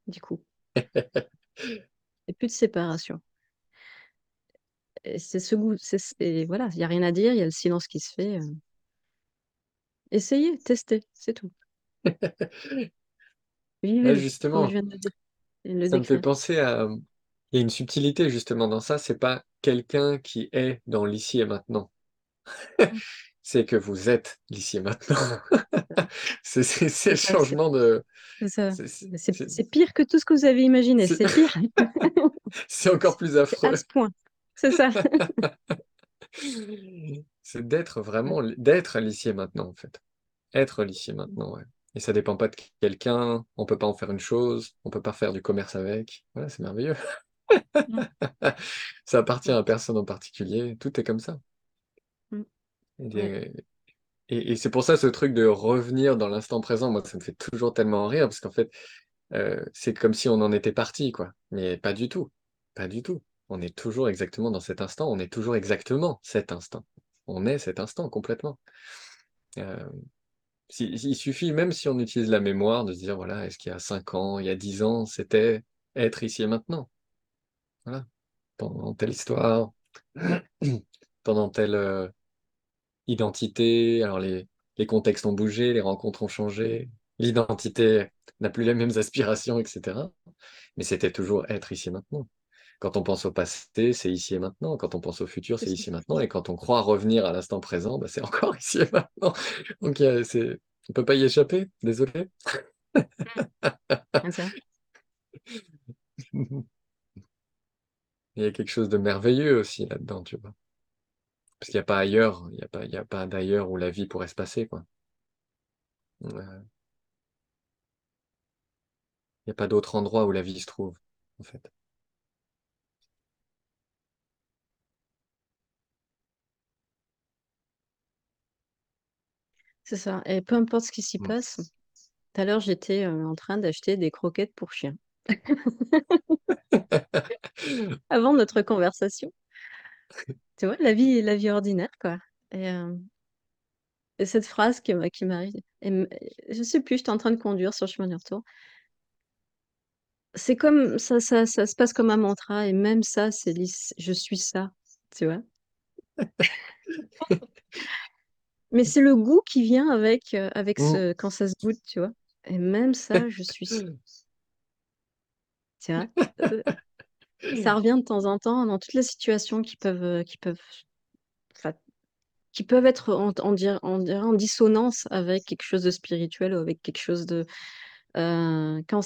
du coup. <laughs> a plus de séparation. c'est ce goût, voilà, il n'y a rien à dire, il y a le silence qui se fait, euh. Essayez, testez, c'est tout. <laughs> Oui, justement, ça me fait penser à il y a une subtilité justement dans ça, c'est pas quelqu'un qui est dans l'ici et maintenant. Mm. <laughs> C'est que vous êtes l'ici et maintenant. <laughs> C'est le changement de c'est pire que tout ce que vous avez imaginé, c'est pire. <laughs> c'est encore plus à ce point. C'est ça. C'est d'être vraiment d'être l'ici et maintenant, en fait. Être l'ici et maintenant, ouais et ça dépend pas de quelqu'un, on peut pas en faire une chose, on peut pas faire du commerce avec. Voilà, c'est merveilleux. Mm. <laughs> ça appartient à personne en particulier, tout est comme ça. Mm. Et, c'est pour ça ce truc de revenir dans l'instant présent, moi ça me fait toujours tellement rire, parce qu'en fait, euh, c'est comme si on en était parti, quoi. Mais pas du tout, pas du tout. On est toujours exactement dans cet instant, on est toujours exactement cet instant. On est cet instant complètement. Euh, il suffit, même si on utilise la mémoire, de se dire, voilà, est-ce qu'il y a 5 ans, il y a 10 ans, c'était être ici et maintenant Voilà, pendant telle histoire, <clears throat> pendant telle euh, identité, alors les, les contextes ont bougé, les rencontres ont changé, l'identité n'a plus les mêmes <laughs> aspirations, etc. Mais c'était toujours être ici et maintenant. Quand on pense au passé, c'est ici et maintenant. Quand on pense au futur, c'est ici et maintenant. Et quand on croit revenir à l'instant présent, bah, c'est <laughs> encore ici et maintenant. Donc, on ne peut pas y échapper. Désolé. <laughs> Il y a quelque chose de merveilleux aussi là-dedans, tu vois. Parce qu'il n'y a pas ailleurs, il n'y a pas, pas d'ailleurs où la vie pourrait se passer, Il n'y a pas d'autre endroit où la vie se trouve, en fait. C'est ça. Et peu importe ce qui s'y mmh. passe. Tout à l'heure, j'étais en train d'acheter des croquettes pour chiens. <laughs> <laughs> Avant notre conversation. Tu vois, la vie, la vie ordinaire, quoi. Et, cette phrase qui, qui m'arrive, je ne sais plus, j'étais en train de conduire sur le chemin du retour. C'est comme ça, ça, se passe comme un mantra, et même ça, c'est je suis ça, tu vois. <laughs> Mais c'est le goût qui vient avec, euh, avec mmh. ce quand ça se goûte, tu vois? Et même ça, je suis Tu vois? <laughs> ça revient de temps en temps dans toutes les situations qui peuvent, euh, qui peuvent qui peuvent être en en dissonance avec quelque chose de spirituel ou avec quelque chose de, euh, quand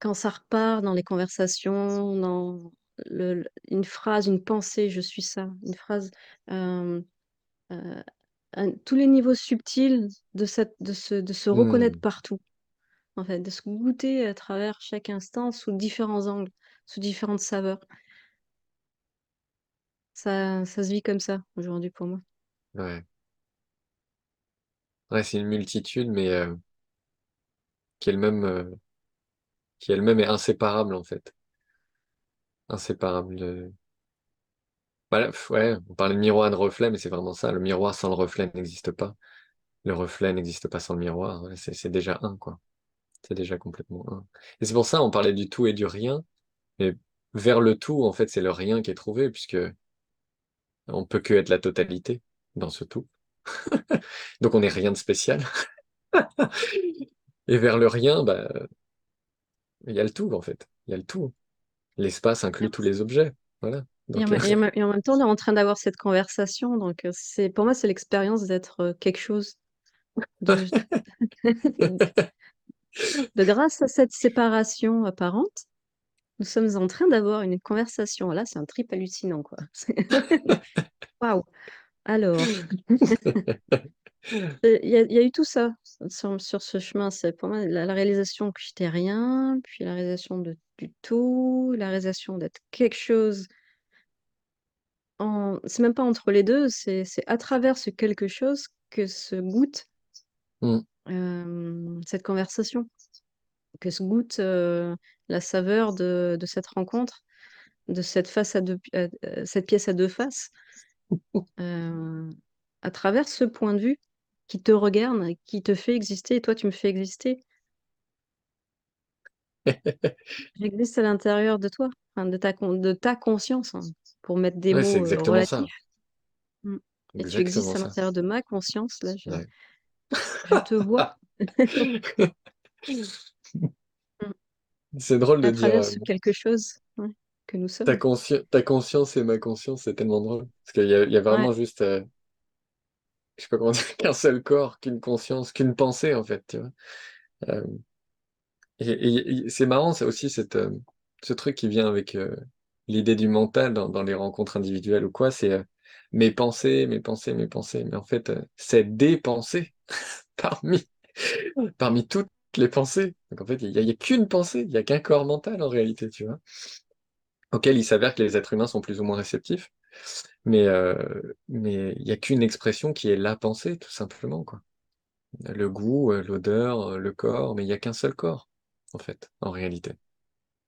quand ça repart dans les conversations, dans une phrase, une pensée, je suis ça, une phrase, euh, tous les niveaux subtils de, cette, de, se, de se reconnaître hmm. partout, en fait, de se goûter à travers chaque instant sous différents angles, sous différentes saveurs. Ça, ça se vit comme ça aujourd'hui pour moi. Ouais. Ouais, c'est une multitude, mais euh, qui même euh, qui elle-même est inséparable en fait, inséparable de, bah, ouais, on parlait de miroir et de reflet, mais c'est vraiment ça. Le miroir sans le reflet n'existe pas. Le reflet n'existe pas sans le miroir. C'est déjà un, quoi. C'est déjà complètement un. Et c'est pour ça, on parlait du tout et du rien. Mais vers le tout, en fait, c'est le rien qui est trouvé, puisque on peut que être la totalité dans ce tout. <laughs> Donc on n'est rien de spécial. <laughs> et vers le rien, bah, il y a le tout, en fait. Il y a le tout. L'espace inclut tous les objets. Voilà et, en, même temps, on est en train d'avoir cette conversation. Donc, euh, c'est pour moi, c'est l'expérience d'être euh, quelque chose. <laughs> <laughs> De... grâce à cette séparation apparente, nous sommes en train d'avoir une conversation. Là, c'est un trip hallucinant, quoi. <laughs> Waouh Alors, euh, il, y a, eu tout ça sur, ce chemin. C'est pour moi la, réalisation que j'étais rien, puis la réalisation de, du tout, la réalisation d'être quelque chose c'est même pas entre les deux, c'est à travers ce quelque chose que se goûte mm. euh, cette conversation, que se goûte euh, la saveur de, de, cette rencontre, de cette, face à euh, cette pièce à deux faces, <laughs> à travers ce point de vue qui te regarde, qui te fait exister, et toi tu me fais exister. <laughs> J'existe à l'intérieur de toi, de, ta de ta conscience. Hein pour mettre des mots euh, relatifs. Mm. et tu existes à l'intérieur de ma conscience, là, je, te vois. <laughs> Mm. c'est drôle de à dire. Euh, quelque chose que nous sommes. Ta, ta, conscience et ma conscience, c'est tellement drôle. Parce qu'il y, y, a vraiment juste. Euh, je sais pas comment <laughs> dire, qu'un seul corps, qu'une conscience, qu'une pensée, en fait. Tu vois Et, c'est marrant, c'est aussi cette, ce truc qui vient avec l'idée du mental dans, les rencontres individuelles ou quoi, c'est euh, mes pensées, mes pensées, mes pensées. Mais en fait, euh, c'est des pensées <laughs> parmi, mmh. parmi toutes les pensées. Donc en fait, il n'y a, qu'une pensée, il n'y a qu'un corps mental en réalité, tu vois, auquel il s'avère que les êtres humains sont plus ou moins réceptifs. Mais euh, mais il n'y a qu'une expression qui est la pensée, tout simplement, quoi. Le goût, l'odeur, le corps, mais il n'y a qu'un seul corps, en fait, en réalité.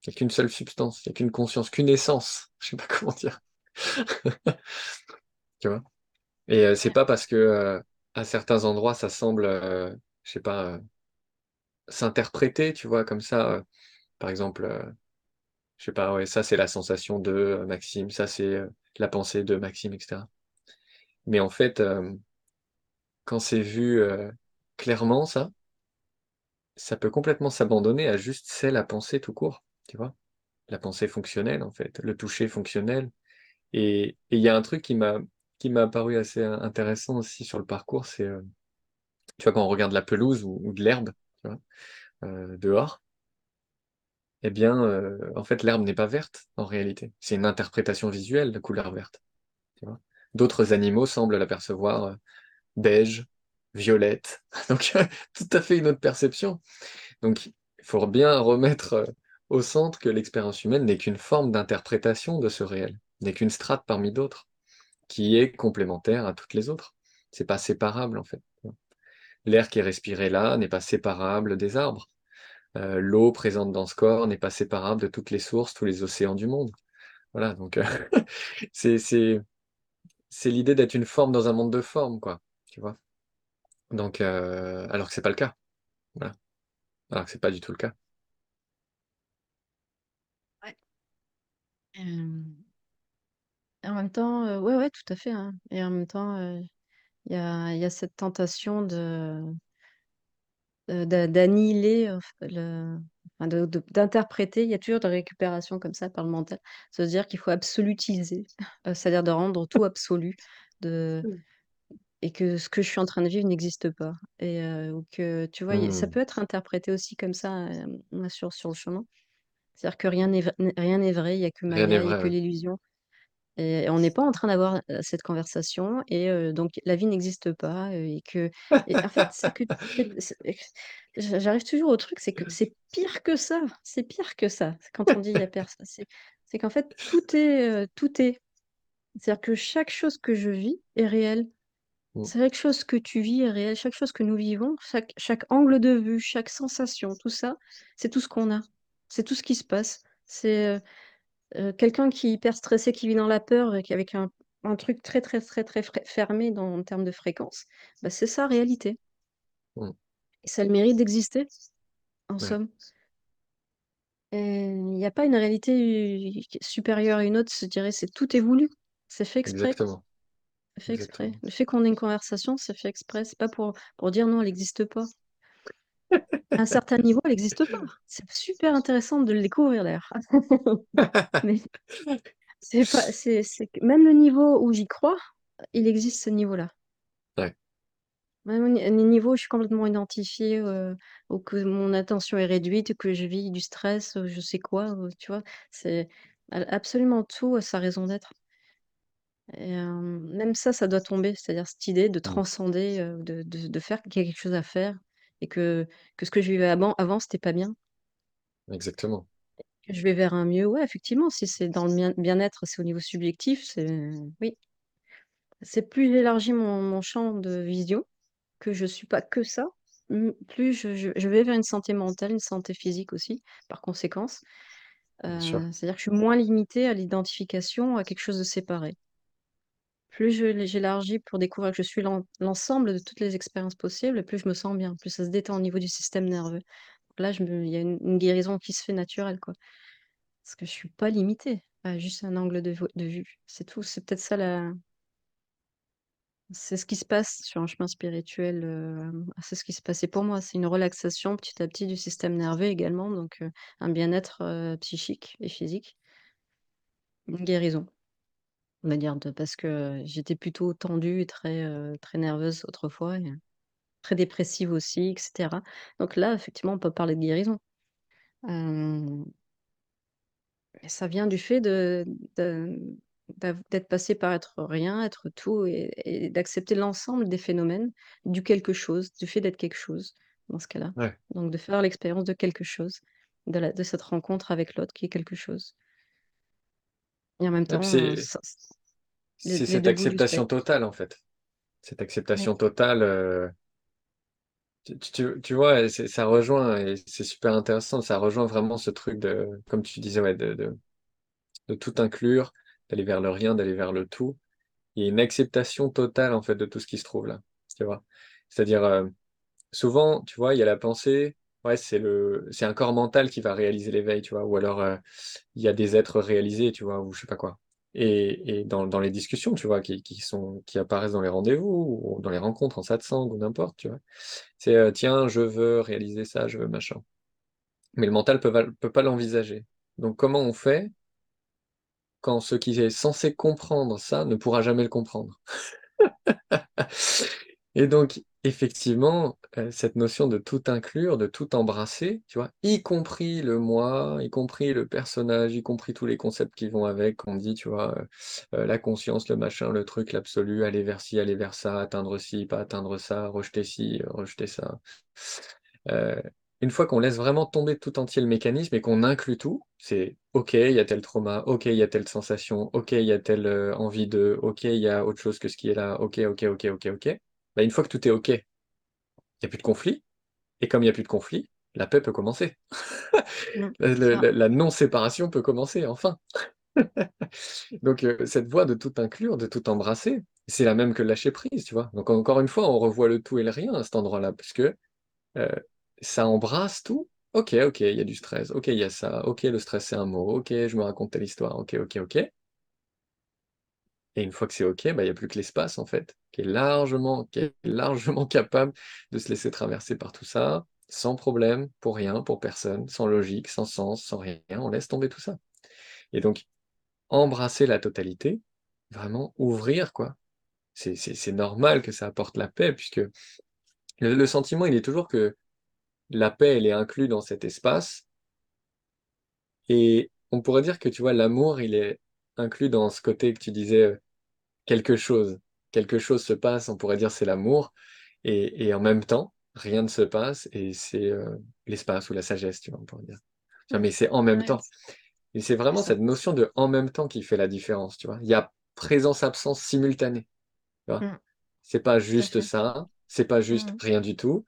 Il n'y a qu'une seule substance, il n'y a qu'une conscience, qu'une essence. <laughs> Je ne sais pas comment dire. <laughs> tu vois Et euh, c'est pas parce que euh, à certains endroits ça semble, euh, je sais pas, s'interpréter, tu vois, comme ça. par exemple, je sais pas, ouais, ça c'est la sensation de Maxime, ça c'est la pensée de Maxime, etc. Mais en fait, quand c'est vu clairement, ça, ça peut complètement s'abandonner à juste celle à penser tout court tu vois, la pensée fonctionnelle en fait, le toucher fonctionnel. Et il y a un truc qui m'a qui m'a paru assez intéressant aussi sur le parcours, c'est euh, tu vois quand on regarde la pelouse ou, de l'herbe, euh, dehors, eh bien euh, en fait l'herbe n'est pas verte en réalité, c'est une interprétation visuelle de couleur verte. D'autres animaux semblent l'apercevoir beige, violette, <laughs> donc <laughs> tout à fait une autre perception. Donc il faut bien remettre au centre que l'expérience humaine n'est qu'une forme d'interprétation de ce réel, n'est qu'une strate parmi d'autres, qui est complémentaire à toutes les autres. C'est pas séparable en fait. L'air qui est respiré là n'est pas séparable des arbres. Euh, l'eau présente dans ce corps n'est pas séparable de toutes les sources, tous les océans du monde. Voilà, donc euh, <laughs> c'est l'idée d'être une forme dans un monde de formes, quoi. Tu vois. Donc, euh, alors que c'est pas le cas. Voilà. Alors que c'est pas du tout le cas. et en même temps, ouais, ouais, tout à fait, hein, et en même temps, il y a cette tentation de d'annihiler, d'interpréter. Il y a toujours de la récupération comme ça par le mental. c'est à dire qu'il faut absolutiser, euh, c'est-à-dire de rendre tout absolu, de mmh. et que ce que je suis en train de vivre n'existe pas et que tu vois? ça mmh. peut être interprété aussi comme ça, sur le chemin. C'est-à-dire que rien n'est vrai, il n'y a que il que l'illusion et on n'est pas en train d'avoir, cette conversation et donc la vie n'existe pas, et <laughs> que en fait, j'arrive toujours au truc, c'est que c'est pire que ça, c'est pire que ça. quand on dit il n'y a personne c'est qu'en fait tout est, tout est. C'est-à-dire que chaque chose que je vis est réelle. Mmh. Chaque chose que tu vis est réelle, chaque chose que nous vivons, chaque chaque angle de vue, chaque sensation, tout ça, c'est tout ce qu'on a. C'est tout ce qui se passe. C'est euh, quelqu'un qui est hyper stressé, qui vit dans la peur et qui avec un, truc très très très très fermé dans, en termes de fréquence, bah, c'est sa réalité. Et ça le mérite d'exister, en somme. Il n'y a pas une réalité supérieure à une autre, je dirais, c'est tout évolué. c'est fait exprès. Fait exprès. Le fait qu'on ait une conversation, c'est fait exprès. C'est pas pour, pour dire non, elle n'existe pas un certain niveau, elle n'existe pas. C'est super intéressant de le découvrir d'ailleurs. <laughs> c'est Même le niveau où j'y crois, il existe ce niveau-là. Même les niveaux où je suis complètement identifiée, où euh, ou que mon attention est réduite, que je vis du stress, je sais quoi, tu vois, c'est absolument tout à sa raison d'être. Et, euh, même ça, ça doit tomber, c'est-à-dire cette idée de mm. transcender, euh, de, de, faire quelque chose à faire, et que, que ce que je vivais avant, avant c'était pas bien. Exactement. je vais vers un mieux, ouais, effectivement, si c'est dans le bien- être c'est au niveau subjectif, c'est oui. C'est plus j'élargis mon, champ de vision, que je suis pas que ça, plus je, vais vers une santé mentale, une santé physique aussi, par conséquence. Euh, c'est-à-dire que je suis moins limitée à l'identification à quelque chose de séparé. Plus je j'élargis pour découvrir que je suis l'ensemble de toutes les expériences possibles, plus je me sens bien, plus ça se détend au niveau du système nerveux. là, il y a une guérison qui se fait naturelle, quoi. Parce que je suis pas limitée à juste un angle de vue, c'est tout. C'est peut-être ça c'est ce qui se passe sur un chemin spirituel, euh, c'est ce qui se passait pour moi. C'est une relaxation petit à petit du système nerveux également, donc euh, un bien-être, euh, psychique et physique. Une guérison. On va dire de parce que j'étais plutôt tendue et très, euh, très nerveuse autrefois et très dépressive aussi etc Donc là, effectivement, on peut parler de guérison. ça vient du fait de d'être passé par être rien, être tout et d'accepter l'ensemble des phénomènes du quelque chose, du fait d'être quelque chose, dans ce cas-là. Donc de faire l'expérience de quelque chose, de cette rencontre avec l'autre qui est quelque chose. Et en même temps, euh, c'est cette acceptation totale, en fait. Cette acceptation totale. Euh, tu, vois, ça rejoint, et c'est super intéressant, ça rejoint vraiment ce truc de, comme tu disais, ouais, de, de, tout inclure, d'aller vers le rien, d'aller vers le tout. Il y a une acceptation totale, en fait, de tout ce qui se trouve là. Tu vois C'est-à-dire, euh, souvent, tu vois, il y a la pensée, ouais, c'est le, c'est un corps mental qui va réaliser l'éveil, tu vois, ou alors euh, il y a des êtres réalisés, tu vois, ou je sais pas quoi. Et, dans, les discussions, tu vois, qui, sont, qui apparaissent dans les rendez-vous, ou dans les rencontres en satsang, ou n'importe, tu vois, c'est euh, tiens, je veux réaliser ça, je veux machin. Mais le mental peut, peut pas l'envisager. Donc comment on fait quand ce qui est censé comprendre ça ne pourra jamais le comprendre <laughs> Et donc, effectivement, euh, cette notion de tout inclure, de tout embrasser, tu vois, y compris le moi, y compris le personnage, y compris tous les concepts qui vont avec, on dit, tu vois, euh, euh, la conscience, le machin, le truc, l'absolu, aller vers ci, aller vers ça, atteindre ci, pas atteindre ça, rejeter ci, rejeter ça. une fois qu'on laisse vraiment tomber tout entier le mécanisme et qu'on inclut tout, c'est OK, il y a tel trauma, OK, il y a telle sensation, OK, il y a telle envie de, OK, il y a autre chose que ce qui est là, OK, OK, OK, OK, OK. Bah, une fois que tout est OK, il n'y a plus de conflit. Et comme il n'y a plus de conflit, la paix peut commencer. Mm, <laughs> la, non-séparation peut commencer, enfin. <laughs> Donc euh, cette voie de tout inclure, de tout embrasser, c'est la même que lâcher prise, tu vois. Donc encore une fois, on revoit le tout et le rien à cet endroit-là, puisque euh, ça embrasse tout. Ok, ok, il y a du stress. Ok, il y a ça. Ok, le stress c'est un mot. Ok, je me raconte telle histoire. Ok, ok, ok. Et une fois que c'est OK, bah, il y n'y a plus que l'espace, en fait, qui est, largement, qui est <laughs> largement capable de se laisser traverser par tout ça, sans problème, pour rien, pour personne, sans logique, sans sens, sans rien. On laisse tomber tout ça. Et donc, embrasser la totalité, vraiment ouvrir, quoi. C'est normal que ça apporte la paix, puisque le, le sentiment, il est toujours que la paix, elle est inclue dans cet espace. Et on pourrait dire que, tu vois, l'amour, il est inclus dans ce côté que tu disais, quelque chose, quelque chose se passe, on pourrait dire c'est l'amour, et, en même temps, rien ne se passe, et c'est euh, l'espace ou la sagesse, tu vois, on pourrait dire. mais c'est en même temps. Et c'est vraiment cette notion de en même temps qui fait la différence, tu vois. Il y a présence-absence simultanée. Mm. C'est pas juste ça, c'est pas juste mm. rien du tout,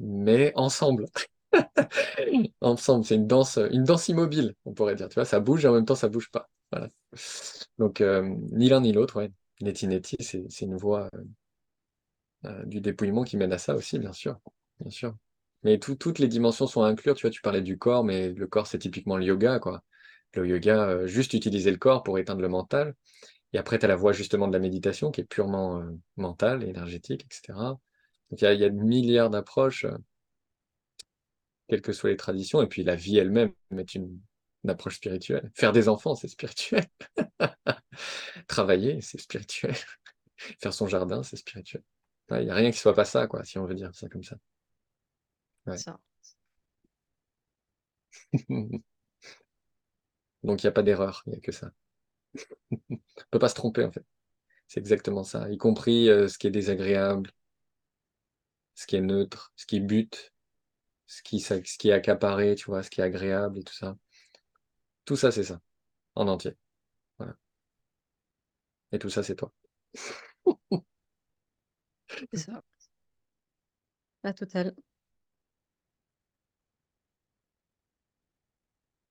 mais ensemble. <laughs> ensemble, c'est une danse, une danse immobile, on pourrait dire. Tu vois, ça bouge et en même temps ça bouge pas. Voilà. Donc, euh, ni l'un ni l'autre, ouais. Neti c'est une voie euh, euh, du dépouillement qui mène à ça aussi, bien sûr. Bien sûr. Mais toutes les dimensions sont incluses. Tu vois, tu parlais du corps, mais le corps, c'est typiquement le yoga, quoi. Le yoga, juste utiliser le corps pour éteindre le mental. Et après, tu as la voie justement de la méditation qui est purement mentale, énergétique, etc. Donc, il y a, y a milliards d'approches, quelles que soient les traditions. Et puis, la vie elle-même est une, approche spirituelle. Faire des enfants, c'est spirituel. <laughs> Travailler, c'est spirituel. <laughs> Faire son jardin, c'est spirituel. Il n'y a rien qui soit pas ça, quoi, si on veut dire ça comme ça. <laughs> Donc il n'y a pas d'erreur, il n'y a que ça. on ne peut pas se tromper, en fait. C'est exactement ça, y compris euh, ce qui est désagréable, ce qui est neutre, ce qui bute, ce qui, ce qui est accaparé, tu vois, ce qui est agréable et tout ça. Tout ça, c'est ça, en entier. Voilà. Et tout ça, c'est toi. <laughs> c'est ça. La totale.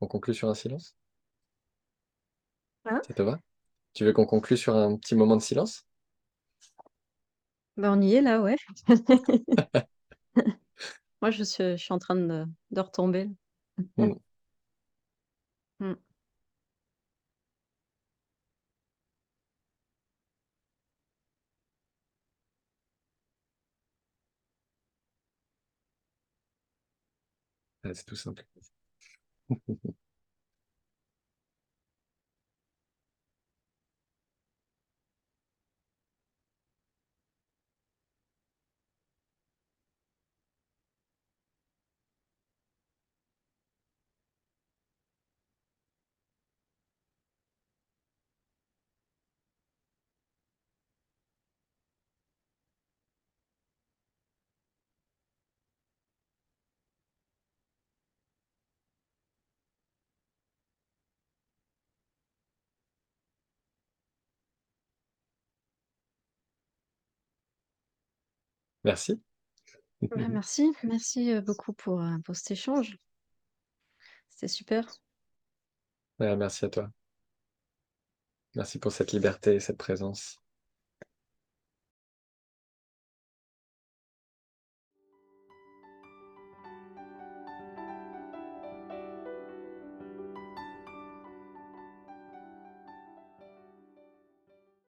On conclut sur un silence hein Ça te va Tu veux qu'on conclue sur un petit moment de silence ben, On y est là, ouais. <laughs> <laughs> Moi, je suis, je suis en train de, retomber. Hmm hm c'est tout simple. <laughs> <laughs> Merci. merci, merci euh, beaucoup pour, euh, pour cet échange. C'était super. merci à toi. Merci pour cette liberté et cette présence.